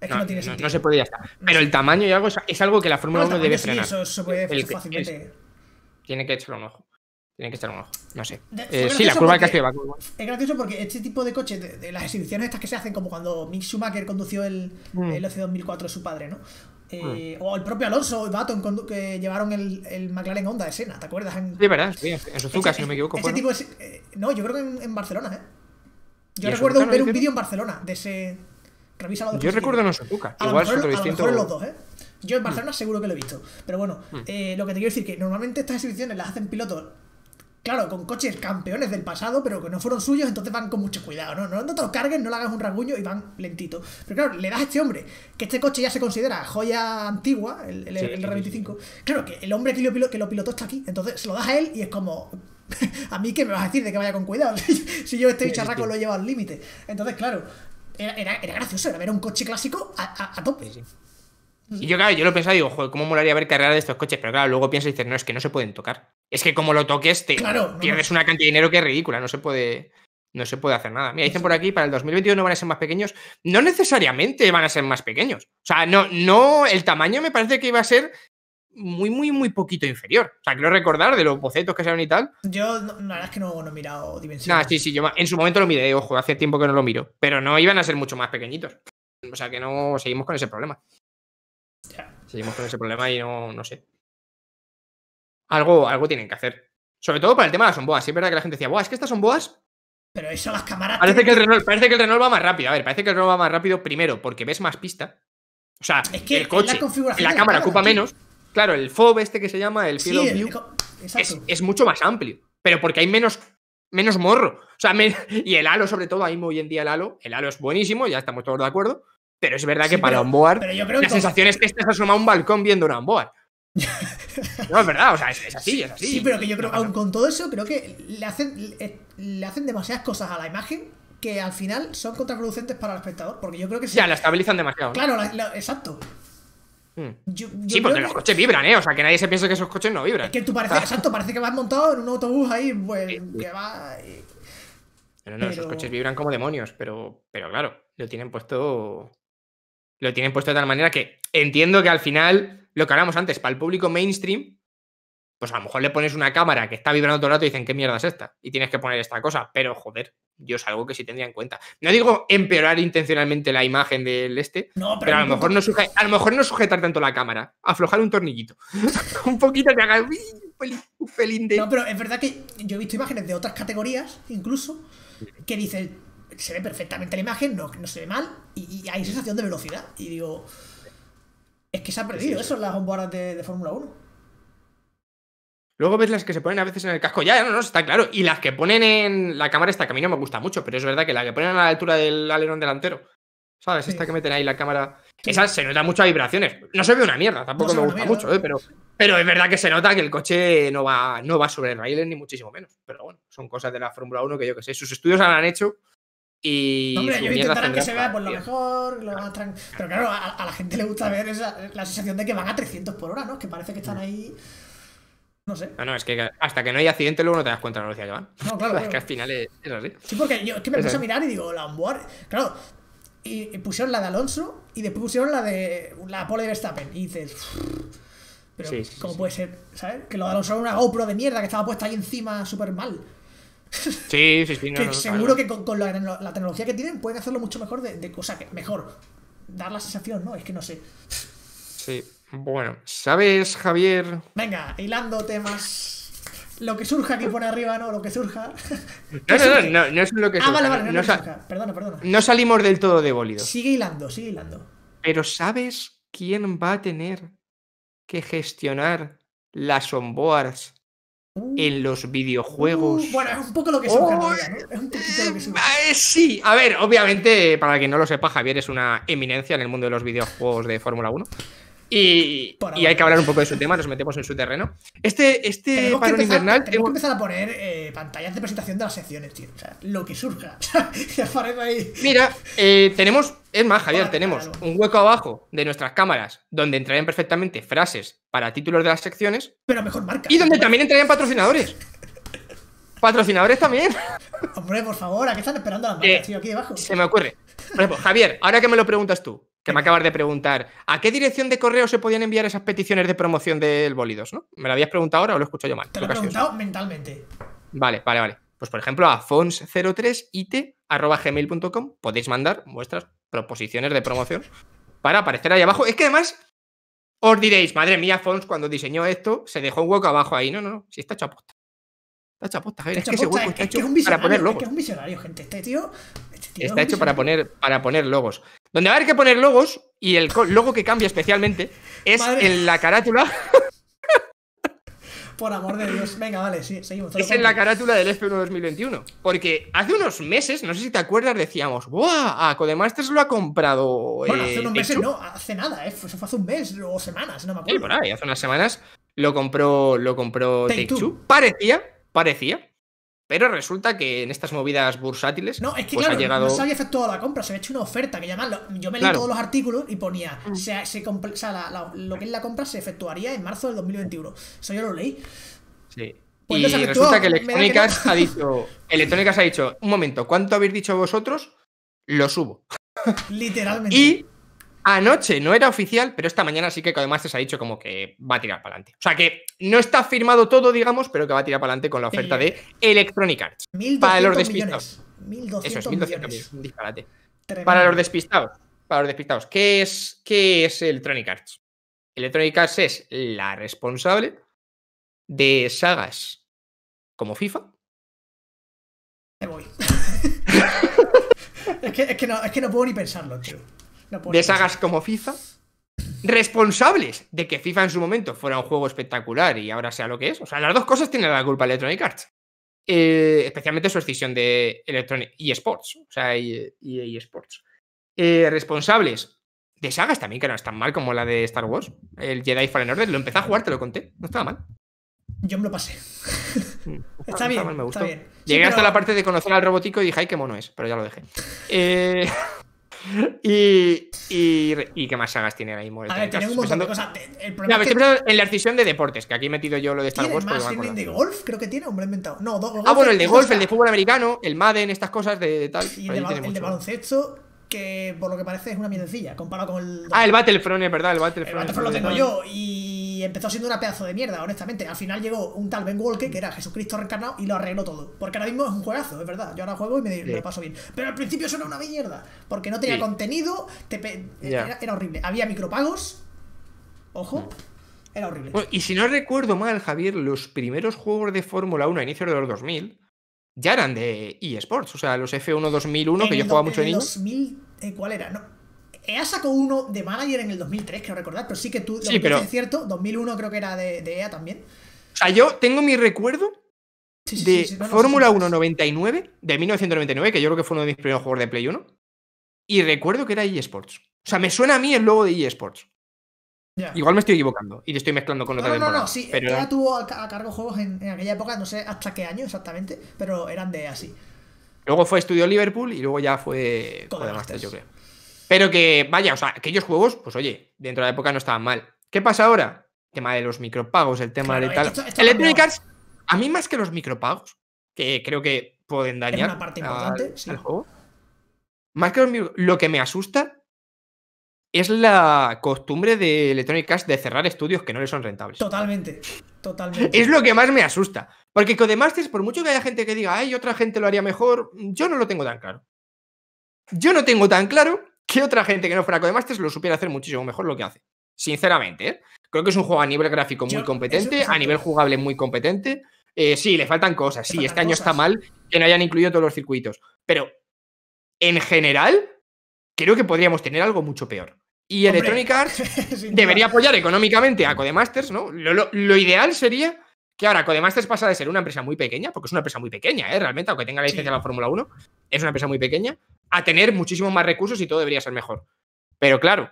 Es que no, tiene sentido. No, se puede ya está. Pero el tamaño y algo es algo que la Fórmula 1 debe sí, Eso, se puede fácilmente. tiene que echarle un ojo. Tiene que echarle un ojo. No sé. Eh, sí, la curva de castigo. Es gracioso porque este tipo de coches, de, las exhibiciones estas que se hacen, como cuando Mick Schumacher condució el, mm. el OC2004 de su padre, ¿no? Eh, ah. O el propio Alonso y Baton que llevaron el, el, McLaren Honda de Sena, ¿te acuerdas? sí, verdad, en Suzuka, si no me equivoco. Ese tipo es, eh, no, yo creo que en, Barcelona, ¿eh? Yo recuerdo ver un vídeo en Barcelona de ese. Yo recuerdo en Suzuka, igual otro distinto. A lo mejor los dos, ¿eh? Yo en hmm. Barcelona seguro que lo he visto. Pero bueno, hmm. eh, lo que te quiero decir que normalmente estas exhibiciones las hacen pilotos claro, con coches campeones del pasado, pero que no fueron suyos, entonces van con mucho cuidado, ¿no? No, te lo cargues, no le hagas un rasguño y van lentito. Pero claro, le das a este hombre, que este coche ya se considera joya antigua, el, R25. Claro, que el hombre que lo, que pilotó está aquí, entonces se lo das a él y es como... a mí que me vas a decir de que vaya con cuidado si yo este bicharraco lo llevo al límite. Entonces, claro, era, gracioso, era ver un coche clásico a, a, a tope. Y yo, claro, yo lo pensaba y digo, joder, ¿cómo molaría ver carreras de estos coches? Pero claro, luego piensas y dices, no, es que no se pueden tocar. Es que como lo toques, te pierdes una cantidad de dinero que es ridícula, no se puede. No se puede hacer nada. Mira, dicen por aquí, para el 2021 no van a ser más pequeños. No necesariamente van a ser más pequeños. O sea, no, no, el tamaño me parece que iba a ser muy, muy, muy poquito inferior. O sea, quiero recordar de los bocetos que se han y tal. Yo, la verdad es que no, he mirado dimensiones. sí, sí, yo en su momento lo miré, ojo, hace tiempo que no lo miro. Pero no iban a ser mucho más pequeñitos. O sea, que no seguimos con ese problema. Seguimos con ese problema y no, no sé. Algo, algo tienen que hacer. Sobre todo para el tema de las onboas. es verdad que la gente decía, Buah, es que estas son boas. Pero eso las cámaras. Parece que, el Renault, parece que va más rápido. A ver, parece que el Renault va más rápido primero porque ves más pista. O sea, el coche, la, cámara ocupa menos. Claro, el FOB este que se llama, el Field of es, mucho más amplio. Pero porque hay menos, menos morro. O sea, y el halo, sobre todo, ahí hoy en día el halo. El halo es buenísimo, ya estamos todos de acuerdo. Pero es verdad que para un board la sensación es que estás asomado a un balcón viendo un board no, es verdad, o sea, es, así, es así. Sí, pero que yo creo, aún con todo eso, creo que le hacen, eh, le, hacen demasiadas cosas a la imagen que al final son contraproducentes para el espectador, porque yo creo que sí. Ya, la estabilizan demasiado. Claro, exacto. Hmm. sí, porque los coches vibran, ¿eh? O sea, que nadie se piense que esos coches no vibran. que tú parece, exacto, parece que vas montado en un autobús ahí, pues, que va... Y... Pero no, esos coches vibran como demonios, pero, pero claro, lo tienen puesto lo tienen puesto de tal manera que entiendo que al final, lo que hablamos antes, para el público mainstream, pues a lo mejor le pones una cámara que está vibrando todo el rato y dicen, ¿qué mierda es esta? Y tienes que poner esta cosa. Pero, joder, yo es algo que sí tendría en cuenta. No digo empeorar intencionalmente la imagen del este, pero, a, lo mejor no mejor no sujetar tanto la cámara, aflojar un tornillito. un poquito que haga un de... No, pero es verdad que yo he visto imágenes de otras categorías, incluso, que dicen, se ve perfectamente la imagen, no, se ve mal, y, hay sensación de velocidad. Y digo, es que se ha perdido eso las bombardas de, Fórmula 1. Luego ves las que se ponen a veces en el casco, ya, no, no, está claro. Y las que ponen en la cámara, esta camino me gusta mucho, pero es verdad que la que ponen a la altura del alerón delantero, ¿sabes? Esta que meten ahí la cámara, esa se nota muchas vibraciones. No se ve una mierda, tampoco me gusta mucho, ¿eh? pero, es verdad que se nota que el coche no va, no va sobre ni muchísimo menos. Pero bueno, son cosas de la Fórmula 1 que yo que sé. Sus estudios han hecho y Hombre, yo intentarán que se vea por lo mejor, lo Pero claro, a, la gente le gusta ver esa, la sensación de que van a 300 por hora, ¿no? Que parece que están mm. ahí. No sé. No, ah, no, es que hasta que no hay accidente luego no te das cuenta de la velocidad que van. No, claro. es que al final es, así. Sí, porque yo es que me puse a mirar y digo, la onboard. Claro, y, pusieron la de Alonso y después pusieron la de la pole de Verstappen. Y dices. pero, ¿cómo puede ser? ¿Sabes? Que lo de Alonso era una GoPro de mierda que estaba puesta ahí encima súper mal. Sí, sí, sí. seguro que con, la, tecnología que tienen pueden hacerlo mucho mejor, de, de, que mejor. Dar la sensación, ¿no? Es que no sé. Sí, bueno, ¿sabes, Javier? Venga, hilando temas lo que surja aquí por arriba, ¿no? Lo que surja. No, no, no, no, es lo que Ah, vale, vale, no, Perdona, perdona. No salimos del todo de bólido. Sigue hilando, sigue hilando. Pero ¿sabes quién va a tener que gestionar las onboards en uh. los videojuegos. Uh, bueno, es un poco lo que se eh, Sí, a ver, obviamente, para quien no lo sepa, Javier es una eminencia en el mundo de los videojuegos de Fórmula 1. Y, hay que hablar un poco de su tema, nos metemos en su terreno. Este, este parón Tenemos que empezar a poner eh, pantallas de presentación de las secciones, tío. O sea, lo que surja. Mira, eh, tenemos. Es más, Javier, tenemos un hueco abajo de nuestras cámaras donde entrarían perfectamente frases para títulos de las secciones. Pero mejor marca. Y donde también entrarían patrocinadores. patrocinadores también. Hombre, por favor, ¿a qué están esperando las eh, marcas, tío? Aquí debajo. Se me ocurre. Javier, ahora que me lo preguntas tú, que me acabas de preguntar, ¿a qué dirección de correo se podían enviar esas peticiones de promoción del Bólidos? ¿no? ¿Me lo habías preguntado ahora o lo escucho yo mal? Te lo he preguntado mentalmente. Vale, vale, vale. Pues por ejemplo a fons 03 gmail.com podéis mandar vuestras proposiciones de promoción para aparecer ahí abajo. Es que además os diréis, madre mía, Fons cuando diseñó esto se dejó un hueco abajo ahí. No, no, no, si está chapota. Está chapota, es que hecho para poner logos. Es que es un visionario, gente. Este tío... Este tío está hecho para poner, para poner logos. Donde va a haber que poner logos y el logo que cambia especialmente es en la carátula. Por amor de Dios. Venga, vale, sí, seguimos. Es en la carátula del f 1 2021. Porque hace unos meses, no sé si te acuerdas, decíamos, ¡buah! A Codemasters lo ha comprado. Bueno, hace eh, unos meses, no, hace nada, ¿eh? Eso fue hace un mes o semanas, no me acuerdo. Sí, por ahí, hace unas semanas lo compró, lo compró Take Two. Parecía, parecía pero resulta que en estas movidas bursátiles. No, es que pues llegado... no se había efectuado la compra, se había hecho una oferta que llamarlo Yo me leí todos los artículos y ponía. Mm. Se, se o sea, lo que es la compra se efectuaría en marzo del 2021. Eso yo lo leí. Sí. Pues y resulta que Electrónicas ha dicho. Electrónicas ha dicho, un momento, ¿cuánto habéis dicho vosotros? Lo subo. Literalmente. y Anoche no era oficial, pero esta mañana sí que además se ha dicho como que va a tirar para adelante. O sea que no está firmado todo, digamos, pero que va a tirar para adelante con la oferta de Electronic Arts. para los despistados. Eso es, 1.200 Un disparate. Para los despistados. Para los despistados. ¿Qué es, ¿Qué es Electronic Arts? Electronic Arts es la responsable de sagas como FIFA. Me voy. es, que, no, es que no puedo ni pensarlo, tío de sagas como FIFA, responsables de que FIFA en su momento fuera un juego espectacular y ahora sea lo que es. O sea, las dos cosas tienen la culpa Electronic Arts. Eh, especialmente su escisión de Electronic y Sports O sea, y, Sports eh, responsables de sagas también que no es tan mal como la de Star Wars. El Jedi Fallen Order. Lo empecé a jugar, te lo conté. No estaba mal. Yo me lo pasé. Mm, está, bien, Llegué hasta la parte de conocer al robotico y dije, ay, qué mono es, pero ya lo dejé. Eh... Y, y, qué más sagas tiene ahí mismo? A ver, tenemos un montón de cosas. en la decisión de deportes, que aquí he metido yo lo de Star Wars. Más, el de golf creo que tiene, hombre, inventado. No, Ah, bueno, el de golf, el de fútbol americano, el Madden, estas cosas de, tal. Y el de baloncesto, que por lo que parece es una mierdecilla, comparado con el... Ah, el Battlefront, es verdad, el Battlefront. El Battlefront lo tengo yo y empezó siendo una pedazo de mierda, honestamente. Al final llegó un tal Ben Walker, que era Jesucristo reencarnado, y lo arregló todo. Porque ahora mismo es un juegazo, es verdad. Yo ahora juego y me, paso bien. Pero al principio eso era una mierda. Porque no tenía contenido, e-, era, horrible. Había micropagos. Ojo. Mm. Era horrible. y si no recuerdo mal, Javier, los primeros juegos de Fórmula 1 a inicios de los 2000 ya eran de eSports. O sea, los F1 2001, que yo jugaba mucho en niños. 2000, eh, ¿Cuál era? No, EA sacó uno de manager en el 2003, creo recordar, pero sí que tú, lo que es cierto, 2001 creo que era de, EA e también. O sea, yo tengo mi recuerdo de Fórmula 1 99, de 1999, que yo creo que fue uno de mis primeros juegos de Play 1, y recuerdo que era eSports. O sea, me suena a mí el logo de eSports. Igual me estoy equivocando y te estoy mezclando con otra no, temporada. No, no, sí, pero... EA tuvo a, cargo juegos en, aquella época, no sé hasta qué año exactamente, pero eran de EA, sí. Luego fue Estudio Liverpool y luego ya fue Codemasters, yo creo. Pero que, vaya, o sea, aquellos juegos, pues oye, dentro de la época no estaban mal. ¿Qué pasa ahora? El tema de los micropagos, el tema de tal. Electronic Arts, a mí más que los micropagos, que creo que pueden dañar una parte importante, al, juego. Más que los lo que me asusta es la costumbre de Electronic Arts de cerrar estudios que no le son rentables. Totalmente, totalmente. es lo que más me asusta. Porque Codemasters, por mucho que haya gente que diga, ay, otra gente lo haría mejor, yo no lo tengo tan claro. Yo no tengo tan claro que otra gente que no fuera Codemasters lo supiera hacer muchísimo mejor lo que hace. Sinceramente, ¿eh? creo que es un juego a nivel gráfico muy competente, a nivel jugable muy competente. Eh, sí, le faltan cosas. Sí, este año está mal que no hayan incluido todos los circuitos. Pero en general, creo que podríamos tener algo mucho peor. Y Electronic Arts debería apoyar económicamente a Codemasters, ¿no? Lo, ideal sería que ahora Codemasters pasa de ser una empresa muy pequeña, porque es una empresa muy pequeña, ¿eh? Realmente, aunque tenga la licencia de la Fórmula 1, es una empresa muy pequeña, a tener muchísimos más recursos y todo debería ser mejor. Pero claro,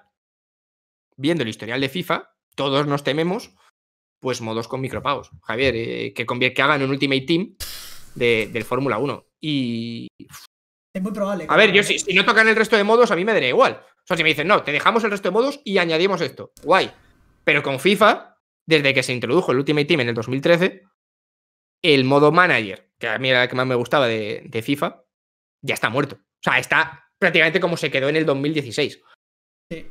viendo el historial de FIFA, todos nos tememos pues modos con micropagos. Javier, eh, que, que hagan un Ultimate Team del Fórmula 1. Y. Es muy probable. A ver, yo si, si, no tocan el resto de modos, a mí me daría igual. O sea, si me dicen, no, te dejamos el resto de modos y añadimos esto. Guay. Pero con FIFA, desde que se introdujo el Ultimate Team en el 2013, el modo manager, que a mí era el que más me gustaba de FIFA, ya está muerto. O sea, está prácticamente como se quedó en el 2016.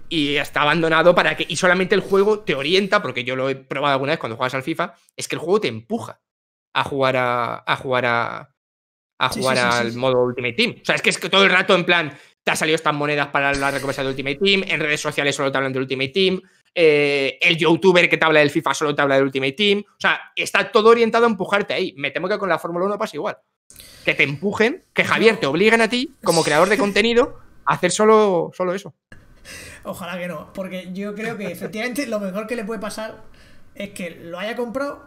Y está abandonado para que. Y solamente el juego te orienta, porque yo lo he probado alguna vez cuando juegas al FIFA, es que el juego te empuja a jugar a. jugar a. jugar al modo Ultimate Team. O sea, es que es que todo el rato, en plan, te han salido estas monedas para la recompensa de Ultimate Team, en redes sociales solo te hablan del Ultimate Team, eh, el youtuber que te habla del FIFA solo te habla del Ultimate Team. O sea, está todo orientado a empujarte ahí. Me temo que con la Fórmula 1 pasa igual que te empujen, que Javier te obliguen a ti, como creador de contenido, a hacer solo, solo eso. Ojalá que no, porque yo creo que efectivamente lo mejor que le puede pasar es que lo haya comprado,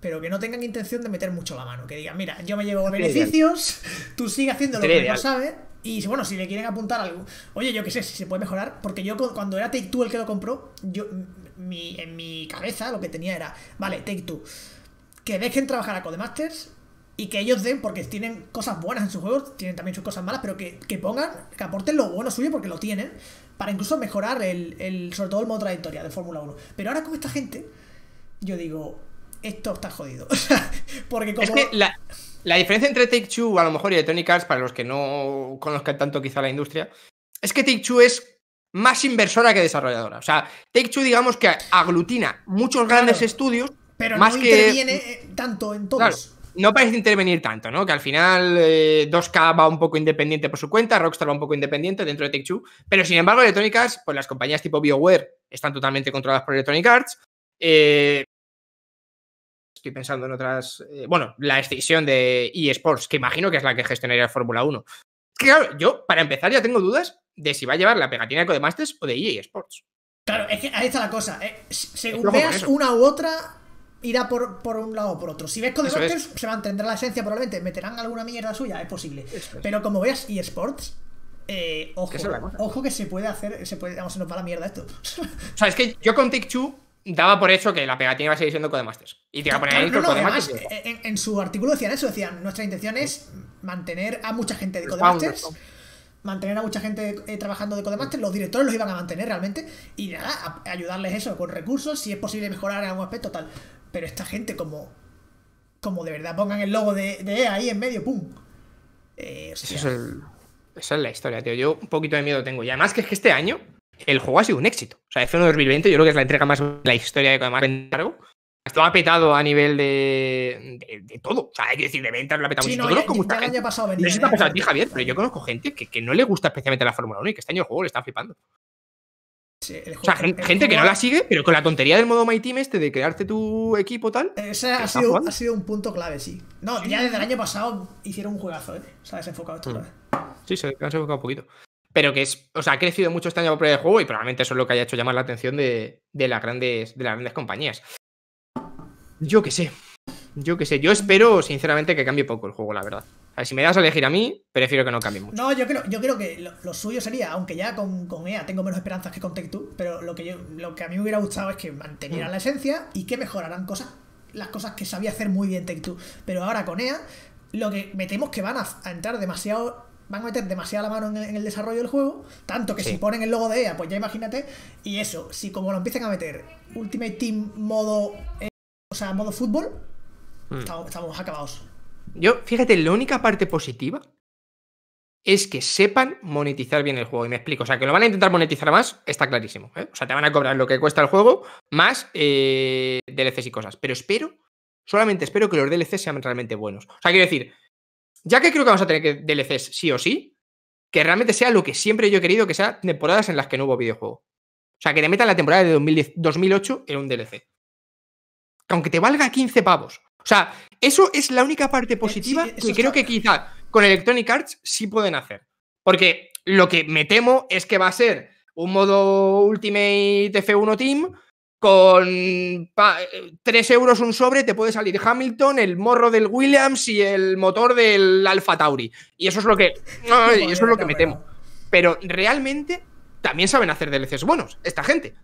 pero que no tengan intención de meter mucho la mano. Que digan, mira, yo me llevo beneficios, tú sigue haciendo lo que ya sabes. Y bueno, si le quieren apuntar algo, oye, yo qué sé, si se puede mejorar, porque yo cuando era Take Two el que lo compró, yo en mi cabeza lo que tenía era, vale, Take Two, que dejen trabajar a Codemasters y que ellos den, porque tienen cosas buenas en sus juegos, tienen también sus cosas malas, pero que, que pongan, que aporten lo bueno suyo porque lo tienen, para incluso mejorar el, sobre todo el modo trayectoria de Fórmula 1. Pero ahora con esta gente, yo digo, esto está jodido. porque como... Es que la, diferencia entre Take-Two a lo mejor y Electronic Arts, para los que no conozcan tanto quizá la industria, es que Take-Two es más inversora que desarrolladora. O sea, Take-Two digamos que aglutina muchos grandes estudios. Pero más no interviene que... tanto en todos no parece intervenir tanto, ¿no? Que al final 2K eh, va un poco independiente por su cuenta, Rockstar va un poco independiente dentro de Take-Two, pero sin embargo Electronic Arts, pues las compañías tipo BioWare están totalmente controladas por Electronic Arts. Eh, estoy pensando en otras... Eh, bueno, la extensión de eSports, que imagino que es la que gestionaría Fórmula 1. Claro, yo para empezar ya tengo dudas de si va a llevar la pegatina de Codemasters o de EA Sports. Claro, es que ahí está la cosa. según veas una u otra, irá por, por un lado o por otro. Si ves Code Masters, se mantendrá la esencia probablemente. Meterán alguna mierda suya, es posible. Pero como veas eSports, eh, ojo, ojo que se puede hacer, se puede, vamos, se nos va la mierda esto. o sea, es que yo con Take daba por hecho que la pegatina iba a seguir siendo Codemasters. Y te iba a poner ahí no, eh, en, su artículo decían eso, decían, nuestra intención es mantener a mucha gente de Codemasters mantener a mucha gente eh, trabajando de Codemaster, los directores los iban a mantener realmente y nada, ayudarles eso con recursos, si es posible mejorar en algún aspecto, tal. Pero esta gente como... Como de verdad pongan el logo de, de e ahí en medio, ¡pum! Eh, esa es la historia, tío. Yo un poquito de miedo tengo. Y además que es que este año el juego ha sido un éxito. O sea, F1 2020 yo creo que es la entrega más la historia de más largo. Esto ha petado a nivel de, de, todo. O sea, hay que decir, de ventas lo ha petado. Sí, no, yo conozco gente. Pasado pero yo conozco gente que, que no le gusta especialmente la Fórmula 1 y que este año el juego le está flipando o sea, gente, que no la sigue, pero con la tontería del modo My Team este de crearte tu equipo tal. Eh, ese ha sido, un punto clave, sí. No, ya desde el año pasado hicieron un juegazo, ¿eh? Se ha desenfocado esto mm. Sí, se ha desenfocado un poquito. Pero que es, ha crecido mucho este año por de juego y probablemente eso es lo que haya hecho llamar la atención de, las, grandes, de las grandes compañías. Yo qué sé. Yo qué sé. Yo espero, sinceramente, que cambie poco el juego, la verdad. A ver, si me das a elegir a mí, prefiero que no cambie mucho. No, yo creo, yo creo que lo, suyo sería, aunque ya con, con, EA tengo menos esperanzas que con take 2 pero lo que, yo, lo que a mí me hubiera gustado es que mantenieran mm. la esencia y que mejoraran cosas, las cosas que sabía hacer muy bien take 2 Pero ahora con EA, lo que metemos es que van a, entrar demasiado van a meter demasiada la mano en el, desarrollo del juego, tanto que si ponen el logo de EA, pues ya imagínate, y eso, si como lo empiezan a meter Ultimate Team modo, eh, o sea, modo fútbol, mm. estamos acabados. Yo, fíjate, la única parte positiva es que sepan monetizar bien el juego. Y me explico. O sea, que lo van a intentar monetizar más, está clarísimo. ¿eh? O sea, te van a cobrar lo que cuesta el juego, más eh, DLCs y cosas. Pero espero, solamente espero que los DLCs sean realmente buenos. O sea, quiero decir, ya que creo que vamos a tener que DLCs sí o sí, que realmente sea lo que siempre yo he querido, que sea temporadas en las que no hubo videojuego. O sea, que te metan la temporada de 2008 en un DLC. Que aunque te valga 15 pavos, o sea, eso es la única parte eh, positiva que creo que quizá con Electronic Arts sí pueden hacer. Porque lo que me temo es que va a ser un modo Ultimate F1 Team con 3 eh, euros un sobre te puede salir Hamilton, el morro del Williams y el motor del Alfa Tauri. Y eso es lo que, eso es lo que me temo. Pero realmente también saben hacer DLCs buenos, esta gente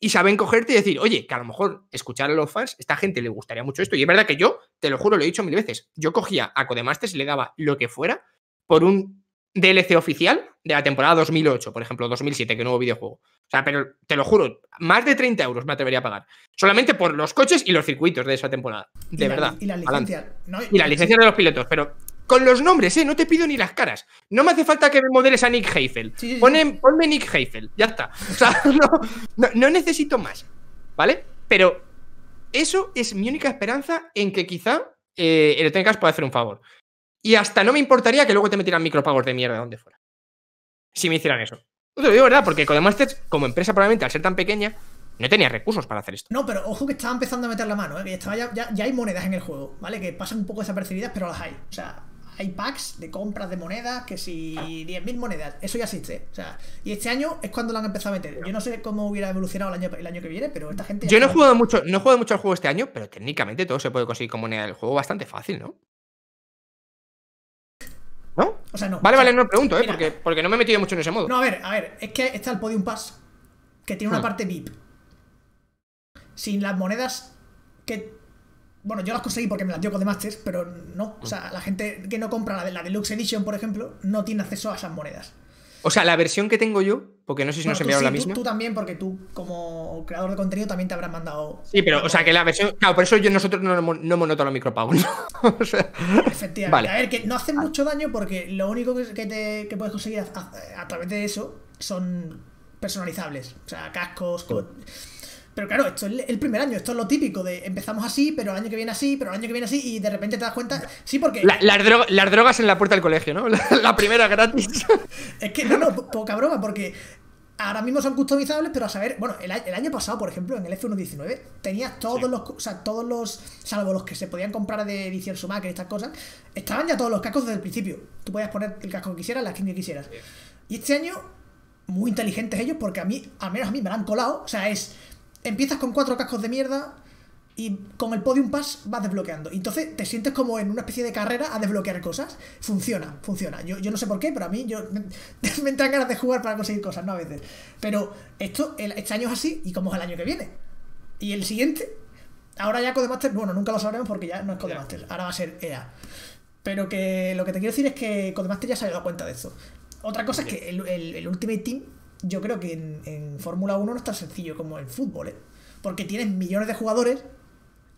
y saben cogerte y decir, oye, que a lo mejor escuchar a los fans, esta gente le gustaría mucho esto. Y es verdad que yo, te lo juro, lo he dicho mil veces, yo cogía a Codemasters y le daba lo que fuera por un DLC oficial de la temporada 2008, por ejemplo, 2007, que nuevo videojuego. O sea, pero te lo juro, más de 30 euros me atrevería a pagar. Solamente por los coches y los circuitos de esa temporada. De verdad. y la licencia. y la licencia de los pilotos. Pero con los nombres, ¿eh? No te pido ni las caras. No me hace falta que me modeles a Nick Heifel. Ponme, Nick Heifel, ya está. O sea, no, necesito más, ¿vale? Pero eso es mi única esperanza en que quizá eh, pueda hacer un favor. Y hasta no me importaría que luego te metieran micropagos de mierda donde fuera. Si me hicieran eso. No te lo digo, ¿verdad? Porque Codemasters, como empresa, probablemente al ser tan pequeña, no tenía recursos para hacer esto. No, pero ojo que estaba empezando a meter la mano, ¿eh? ya, hay monedas en el juego, ¿vale? Que pasan un poco desapercibidas, pero las hay. O sea, hay packs de compras de monedas, que si 10.000 monedas, eso ya existe. O sea, y este año es cuando lo han empezado a meter. Yo no sé cómo hubiera evolucionado el año, el año que viene, pero esta gente... Yo no he, jugado mucho, no he jugado mucho al juego este año, pero técnicamente todo se puede conseguir como moneda del juego bastante fácil, ¿no? ¿No? no. Vale, vale, no lo pregunto, ¿eh? porque, no me he metido mucho en ese modo. No, a ver, a ver, es que está el Podium Pass, que tiene una hmm. parte VIP. Sin las monedas que bueno, yo las conseguí porque me las dio con Masters, pero no. O sea, mm. la gente que no compra la de la Deluxe Edition, por ejemplo, no tiene acceso a esas monedas. O sea, la versión que tengo yo, porque no sé si se nos enviaron la misma. Tú, también, porque tú, como creador de contenido, también te habrán mandado. Sí, pero, o sea, que la versión. Claro, por eso yo, nosotros no, no hemos notado los Efectivamente. A ver, que no hacen mucho daño porque lo único que, te, puedes conseguir a, través de eso son personalizables. O sea, cascos. Mm. Pero claro, esto es el primer año, esto es lo típico de empezamos así, pero el año que viene así, pero el año que viene así, y de repente te das cuenta. Sí, porque. las, drogas en la puerta del colegio, ¿no? La, primera gratis. es que, no, no, poca broma, porque ahora mismo son customizables, pero a saber, bueno, el, año pasado, por ejemplo, en el F119, tenías todos los, o sea, todos los, salvo los que se podían comprar de edición Sumac y estas cosas, estaban ya todos los cascos desde el principio. Tú podías poner el casco que quisieras, la skin que quisieras. Y este año, muy inteligentes ellos, porque a mí, al menos a mí me la han colado, o sea, es empiezas con cuatro cascos de mierda y con el podium pass vas desbloqueando. entonces te sientes como en una especie de carrera a desbloquear cosas. Funciona, funciona. Yo, no sé por qué, pero a mí yo, me, entra entran ganas de jugar para conseguir cosas, ¿no? A veces. Pero esto, este año es así y como es el año que viene. Y el siguiente, ahora ya Codemaster, bueno, nunca lo sabremos porque ya no es Codemaster, ahora va a ser EA. Pero que lo que te quiero decir es que Codemaster ya se ha dado cuenta de eso. Otra cosa es que el, el Ultimate Team yo creo que en, Fórmula 1 no es tan sencillo como el fútbol, ¿eh? Porque tienes millones de jugadores.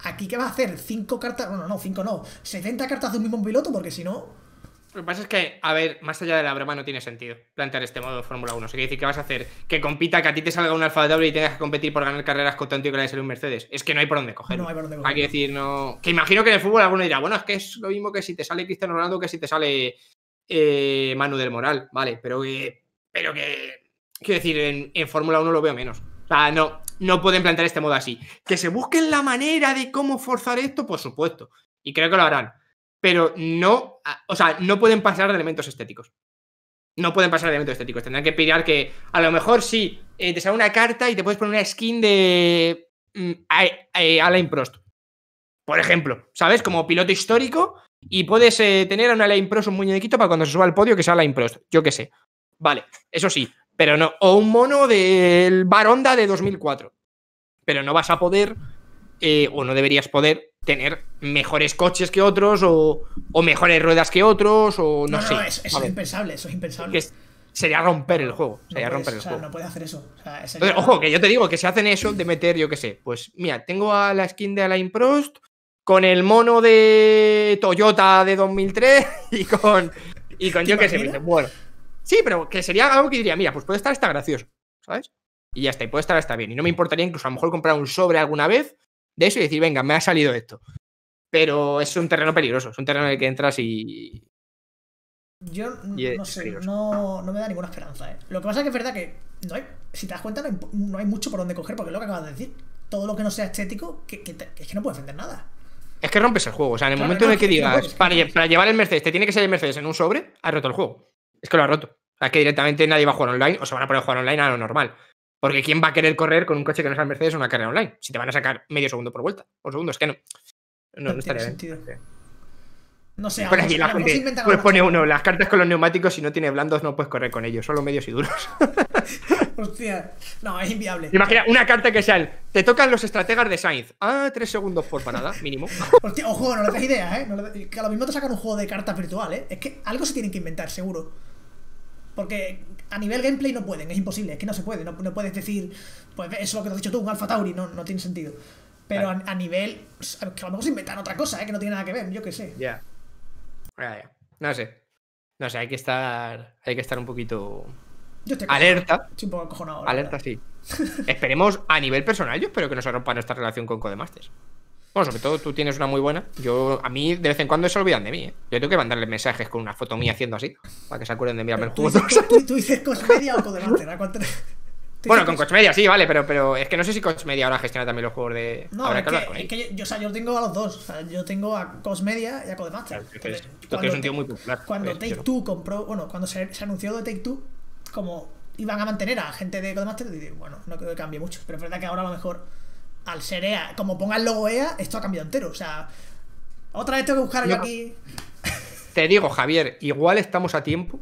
Aquí, ¿qué va a hacer? ¿Cinco cartas? No, no, no. cinco no. 70 cartas de un mismo piloto, porque si no. Lo que pasa es que, a ver, más allá de la broma no tiene sentido plantear este modo de Fórmula 1. O quiere decir que vas a hacer que compita, que a ti te salga un Alfa W y tengas que competir por ganar carreras con tanto que le un Mercedes. Es que no hay por dónde coger. No hay por dónde coger. Hay que decir, no... Que imagino que en el fútbol alguno dirá, bueno, es que es lo mismo que si te sale Cristiano Ronaldo que si te sale eh, Manu del Moral, ¿vale? Pero que... pero que Quiero decir, en, Fórmula 1 lo veo menos. O sea, no, no pueden plantear este modo así. Que se busquen la manera de cómo forzar esto, por supuesto. Y creo que lo harán. Pero no, o sea, no pueden pasar de elementos estéticos. No pueden pasar de elementos estéticos. Tendrán que pillar que a lo mejor sí, eh, te sale una carta y te puedes poner una skin de mm, Alain Prost. Por ejemplo, ¿sabes? Como piloto histórico y puedes eh, tener a una Alain Prost un muñequito para cuando se suba al podio que sea Alain Prost. Yo qué sé. Vale, eso sí, pero no. O un mono del Baronda de 2004. Pero no vas a poder, eh, o no deberías poder, tener mejores coches que otros, o, mejores ruedas que otros, o no, sé. eso, es impensable, eso es impensable. sería romper el juego. sería romper el juego. No puede hacer eso. ojo, que yo te digo que se hacen eso de meter, yo qué sé. Pues mira, tengo a la skin de Alain Prost con el mono de Toyota de 2003 y con, y con yo qué sé. Bueno, Sí, pero que sería algo que diría, mira, pues puede estar hasta gracioso, ¿sabes? Y ya está, y puede estar hasta bien. Y no me importaría incluso a lo mejor comprar un sobre alguna vez de eso y decir, venga, me ha salido esto. Pero es un terreno peligroso, es un terreno en el que entras y. Yo no sé, no, no, me da ninguna esperanza, ¿eh? Lo que pasa es que es verdad que no hay, si te das cuenta, no hay, mucho por donde coger, porque es lo que acabas de decir. Todo lo que no sea estético, que, es que no puede vender nada. Es que rompes el juego. O sea, en el momento en el que, digas, para, llevar el Mercedes, te tiene que ser el Mercedes en un sobre, has roto el juego. Es que lo ha roto. Es que directamente nadie va a jugar online o se van a poner a jugar online a lo normal. Porque ¿quién va a querer correr con un coche que no sea el Mercedes una carrera online? Si te van a sacar medio segundo por vuelta. O segundo, es que no. No, tiene sentido. No sé. Por aquí la gente pues pone uno, las cartas con los neumáticos, si no tiene blandos no puedes correr con ellos, solo medios y duros. Hostia, no, es inviable. Imagina una carta que sea el, te tocan los estrategas de Sainz. Ah, tres segundos por parada, mínimo. Hostia, ojo, no le das idea, ¿eh? que a lo mismo te sacan un juego de cartas virtual, ¿eh? Es que algo se tienen que inventar, seguro. Porque a nivel gameplay no pueden, es imposible, es que no se puede, no, puedes decir, pues eso es lo que nos has dicho tú, un Alpha Tauri, no, no tiene sentido. Pero a, nivel, que a lo mejor se inventan otra cosa, ¿eh? que no tiene nada que ver, yo qué sé. Ya. No sé. No sé, hay que estar, hay que estar un poquito alerta. Estoy un poco alerta, sí. Esperemos a nivel personal, yo espero que no se rompa nuestra relación con Codemasters. Bueno, sobre todo tú tienes una muy buena. Yo, a mí, de vez en cuando se olvidan de mí, ¿eh? Yo tengo que mandarles mensajes con una foto mía haciendo así, para que se acuerden de enviarme el juego. ¿Tú, dices, ¿tú, dices Cosmedia o Codemaster? Bueno, con Cosmedia sí, vale, pero, pero es que no sé si Cosmedia ahora gestiona también los juegos de. No, ahora es que, con Es que yo, yo tengo a los dos. O sea, yo tengo a Cosmedia y a Codemaster. cuando es un tío muy popular. Cuando eh, Take Two compró. Bueno, cuando se, anunció de Take Two, como iban a mantener a gente de Codemaster, dije, bueno, no creo que cambie mucho. Pero es verdad que ahora a lo mejor al e como ponga el logo EA, esto ha cambiado entero. O sea, otra vez tengo que buscarlo aquí. Te digo, Javier, igual estamos a tiempo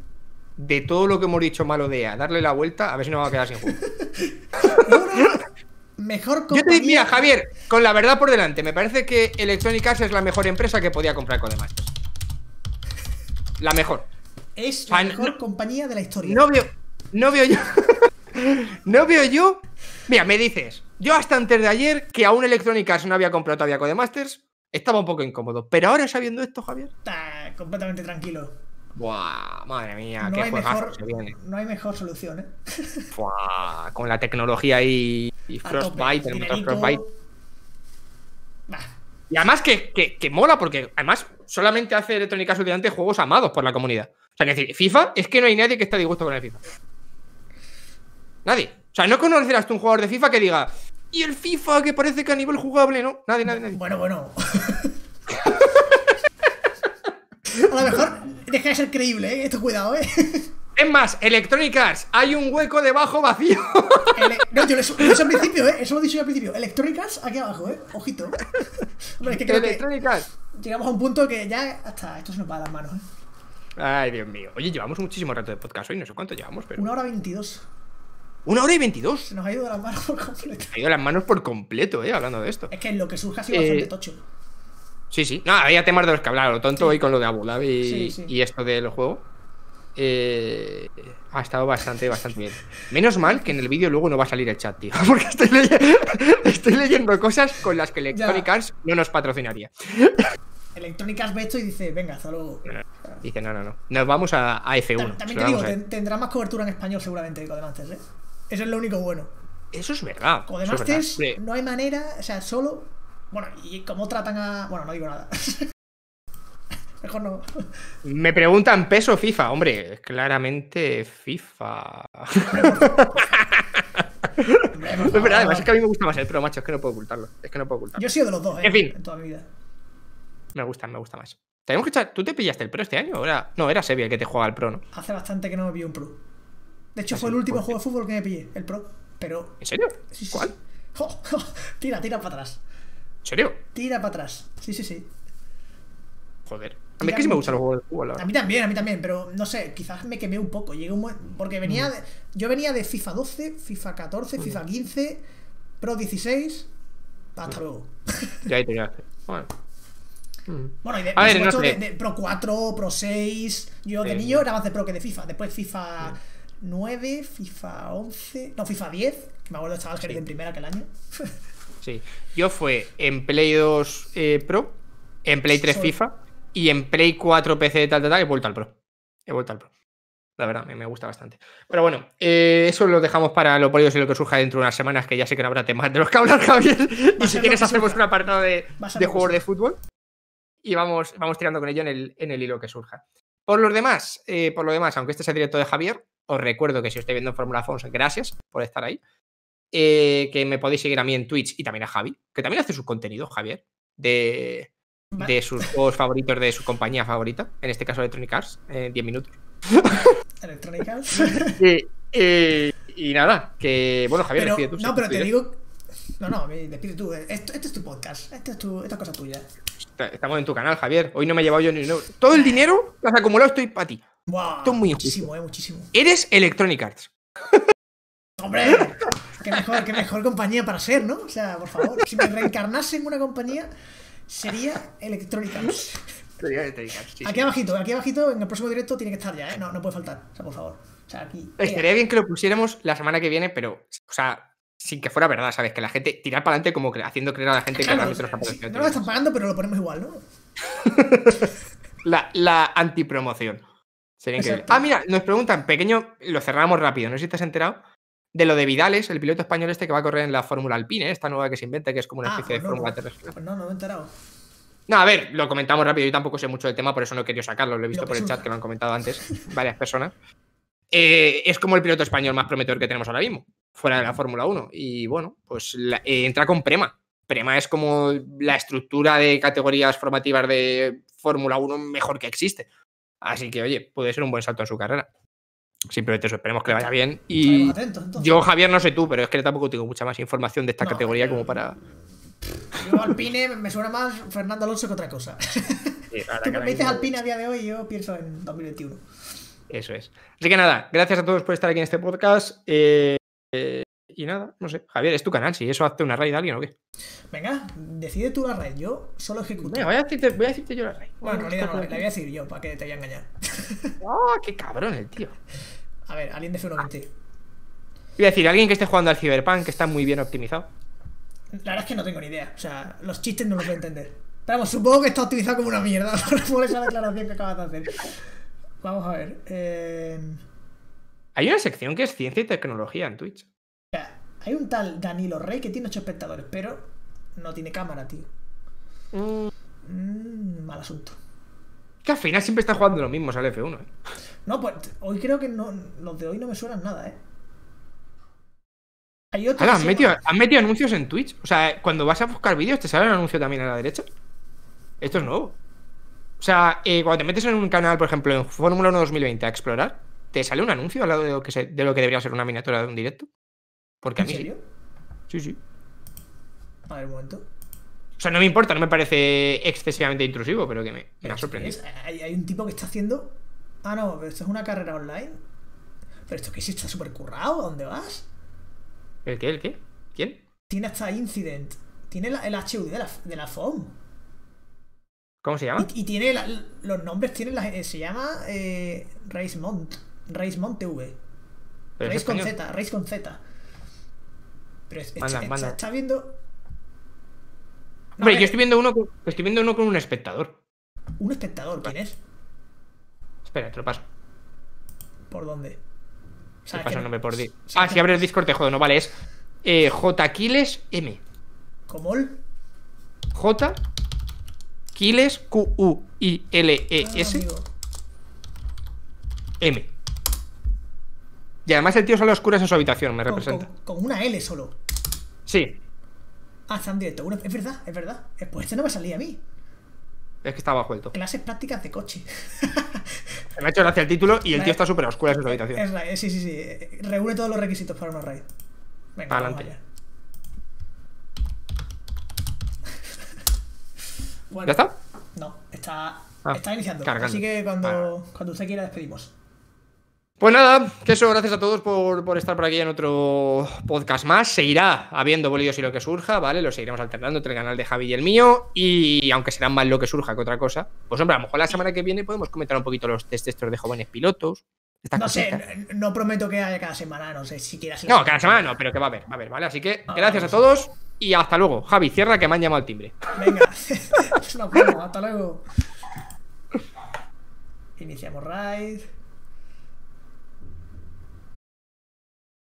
de todo lo que hemos dicho malo de EA, darle la vuelta a ver si nos va a quedar sin juego. mejor compañía. Yo mira, Javier, con la verdad por delante, me parece que Electronic es la mejor empresa que podía comprar con demás. La mejor. Es la mejor compañía de la historia. No veo, no veo yo. no veo yo. Mira, me dices, yo hasta antes de ayer, que aún Electronic Arts no había comprado todavía Codemasters, estaba un poco incómodo. Pero ahora sabiendo esto, Javier. Está completamente tranquilo. Buah, madre mía, qué hay mejor, No hay mejor solución, ¿eh? Buah, con la tecnología y, y Frostbite, el motor Frostbite. Y además que, mola, porque además solamente hace Electronic Arts juegos amados por la comunidad. O sea, que decir, FIFA es que no hay nadie que esté disgusto con el FIFA. Nadie. O sea, no conocerás tú un jugador de FIFA que diga, y el FIFA, que parece que a nivel jugable, ¿no? Nadie, nadie, nadie. Bueno, bueno. a lo mejor deja de ser creíble, ¿eh? Esto cuidado, ¿eh? Es más, electrónicas hay un hueco debajo vacío. no, yo lo he dicho al principio, ¿eh? Eso lo he dicho yo al principio. electrónicas aquí abajo, ¿eh? Ojito. Hombre, es que creo que Llegamos a un punto que ya hasta esto se nos va a las manos, ¿eh? Ay, Dios mío. Oye, llevamos muchísimo rato de podcast hoy, no sé cuánto llevamos, pero. Una hora veintidós. Una hora y veintidós. Se nos ha ido las manos por completo. ha ido las manos por completo, eh, hablando de esto. Es que lo que surge ha sido bastante eh, tocho. Sí, sí. No, había temas de los que hablar, lo tonto hoy con lo de Abu y, esto del juego. Eh, ha estado bastante, bastante bien. Menos mal que en el vídeo luego no va a salir el chat, tío. Porque estoy, leyendo, cosas con las que Electronic Arts no nos patrocinaría. Electronic Arts ve esto y dice, venga, solo Dice, no, no, no. Nos vamos a, F1. También te digo, tendrá más cobertura en español seguramente de antes, ¿eh? Eso es lo único bueno. Eso es verdad. Como demás es no hay manera, o sea, solo. Bueno, y cómo tratan a. Bueno, no digo nada. Mejor no. Me preguntan peso FIFA, hombre, claramente FIFA. es verdad, además es que a mí me gusta más el pro, macho, es que no puedo ocultarlo. Es que no puedo ocultarlo. Yo he sido de los dos, ¿eh? En fin. En toda mi vida. Me gusta, me gusta más. Tenemos que echar... ¿Tú te pillaste el pro este año? No, era Sebi el que te juega el pro, ¿no? Hace bastante que no me pillo un pro. De hecho, ah, fue el último juego de fútbol que me pillé, el Pro. Pero. ¿En serio? ¿Cuál? Oh, oh, tira, tira para atrás. ¿En serio? Tira para atrás. Sí, sí, sí. Joder. A mí es que sí me gusta el juego de fútbol. A mí también, a mí también, pero no sé, quizás me quemé un poco. Llegué Porque venía mm. de... yo venía de FIFA 12, FIFA 14, mm. FIFA 15, Pro 16. Hasta luego. Ya ahí te quedaste. Bueno. Mm. y de, ver, de, Pro 4, Pro 6. Yo de eh, niño era más de Pro que de FIFA. Después FIFA. 9, FIFA 11, no, FIFA 10, me acuerdo estaba el sí. en primera aquel año. sí, yo fue en Play 2 eh, Pro, en Play 3 FIFA y en Play 4 PC tal, tal, tal, he vuelto al Pro. He vuelto al Pro. La verdad, me, gusta bastante. Pero bueno, eh, eso lo dejamos para los podido y lo que surja dentro de unas semanas, que ya sé que no habrá temas de los que hablar, Javier. Y si quieres hacemos un apartado de, de juegos de fútbol. Y vamos, vamos tirando con ello en el, en el hilo que surja. Por los demás, eh, por lo demás, aunque este sea el directo de Javier, os recuerdo que si os estáis viendo en Fórmula Fons, gracias por estar ahí. Eh, que me podéis seguir a mí en Twitch y también a Javi, que también hace sus contenidos, Javier, de, sus juegos favoritos de su compañía favorita, en este caso Electronic Arts, en eh, 10 minutos. Electronic Arts. Eh, y, nada, que bueno, Javier, despide tú. No, pero te digo. No, no, despide tú. este es tu podcast. esto es tu, esta es cosa tuya. Estamos en tu canal, Javier. Hoy no me he llevado yo ni un euro. Todo el dinero lo has acumulado estoy para ti. Esto es muy Muchísimo, eh, muchísimo. Eres Electronic Arts. Hombre, qué mejor, qué mejor compañía para ser, ¿no? O sea, por favor, si me reencarnase en una compañía, sería Electronic Arts. Sería Electronic Arts, Aquí abajito, aquí abajito, en el próximo directo tiene que estar ya, ¿eh? No, no puede faltar, o sea, por favor. O sea, aquí. Estaría bien que lo pusiéramos la semana que viene, pero, o sea, sin que fuera verdad, ¿sabes? Que la gente tirar para adelante como haciendo creer a la gente que los sí, No lo están pagando, pero lo ponemos igual, ¿no? la, la antipromoción. Ah, mira, nos preguntan, pequeño, lo cerramos rápido, no sé si te has enterado, de lo de Vidales, el piloto español este que va a correr en la Fórmula Alpine, ¿eh? esta nueva que se inventa, que es como una ah, especie de Fórmula terrestre. No, no me he enterado. No, a ver, lo comentamos rápido, yo tampoco sé mucho del tema, por eso no he querido sacarlo, lo he visto por el chat que lo han comentado antes varias personas. Eh, es como el piloto español más prometedor que tenemos ahora mismo, fuera de la Fórmula 1. Y bueno, pues eh, entra con Prema. Prema es como la estructura de categorías formativas de Fórmula 1 mejor que existe. Así que, oye, puede ser un buen salto en su carrera. Simplemente eso, esperemos que le vaya bien. Y yo, Javier, no sé tú, pero es que tampoco tengo mucha más información de esta categoría como para. Yo Alpine me suena más Fernando Alonso que otra cosa. tú me dices Alpine a día de hoy yo pienso en 2021. Eso es. Así que nada, gracias a todos por estar aquí en este podcast. Eh, y nada, no sé. Javier, es tu canal. Si eso hace una raid a alguien o qué. Venga, decide tú la raid. Yo solo ejecuto. Venga, voy a decirte, voy a yo la raid. Bueno, en no, la voy a decir yo para que te vaya a engañar. ¡Ah, qué cabrón el tío! A ver, alguien de 020. Ah. Voy a decir, alguien que esté jugando al Cyberpunk que está muy bien optimizado. La verdad es que no tengo ni idea. O sea, los chistes no los voy a entender. Pero vamos, supongo que está optimizado como una mierda por esa declaración que acabas de hacer. Vamos a ver. Eh, Hay una sección que es ciencia y tecnología en Twitch. Hay un tal Danilo Rey que tiene 8 espectadores, pero no tiene cámara, tío. Mm, mal asunto. Que al final siempre está jugando lo mismo al F1. ¿eh? No, pues hoy creo que los de hoy no me suenan nada, ¿eh? Hay otros ¿han, metido, anuncios en Twitch? O sea, cuando vas a buscar vídeos, ¿te sale un anuncio también a la derecha? Esto es nuevo. O sea, eh, cuando te metes en un canal, por ejemplo, en Fórmula 1 2020 a explorar, ¿te sale un anuncio al lado de lo que debería ser una miniatura de un directo? ¿En serio? Sí. sí, A ver, un momento. O sea, no me importa, no me parece excesivamente intrusivo, pero que me, ha sorprendido. Hay, un tipo que está haciendo. Ah, no, pero esto es una carrera online. ¿Pero esto que es? ¿Está súper currado? dónde vas? ¿El qué? ¿El qué? ¿Quién? Tiene hasta Incident. Tiene el HUD de la, de FOM. ¿Cómo se llama? Y, tiene los nombres, eh, se llama eh, Race TV. Race Z, Race con Z. Pero está viendo. Hombre, yo estoy viendo uno con, estoy viendo uno con un espectador. ¿Un espectador? ¿Quién es? Espera, te lo paso. ¿Por dónde? Te paso nombre por Ah, si abres el Discord te jodo, no vale, es eh, M. ¿Cómo? J Kiles Q U I L E S ah, M. Y además el tío solo oscuras en su habitación, me representa. Con, una L solo. Sí. Ah, están en directo. Es verdad, es verdad. Eh, pues este no me salía a mí. Es que estaba vuelto Clases prácticas de coche. me ha hecho gracia el título y el tío está súper oscuro en su habitación. Es eh, Sí, sí, sí. Eh, reúne todos los requisitos para una raid. Venga, Adelante. Vamos ¿Ya está? No, está, ah, está iniciando. Así que cuando, cuando usted quiera despedimos. Pues nada, que eso, gracias a todos por, estar por aquí en otro podcast más. Se irá, habiendo bolillos y lo que surja, ¿vale? Lo seguiremos alternando entre el canal de Javi y el mío. Y aunque serán más lo que surja que otra cosa, pues hombre, a lo mejor la semana que viene podemos comentar un poquito los test de jóvenes pilotos. no sé, no prometo que haya cada semana, no sé si quieras. No, cada semana no, pero que va a haber, va a ver, ¿vale? Así que ah, gracias a todos y hasta luego. Javi, cierra que me han llamado al timbre. Venga, hasta luego. Iniciamos raid.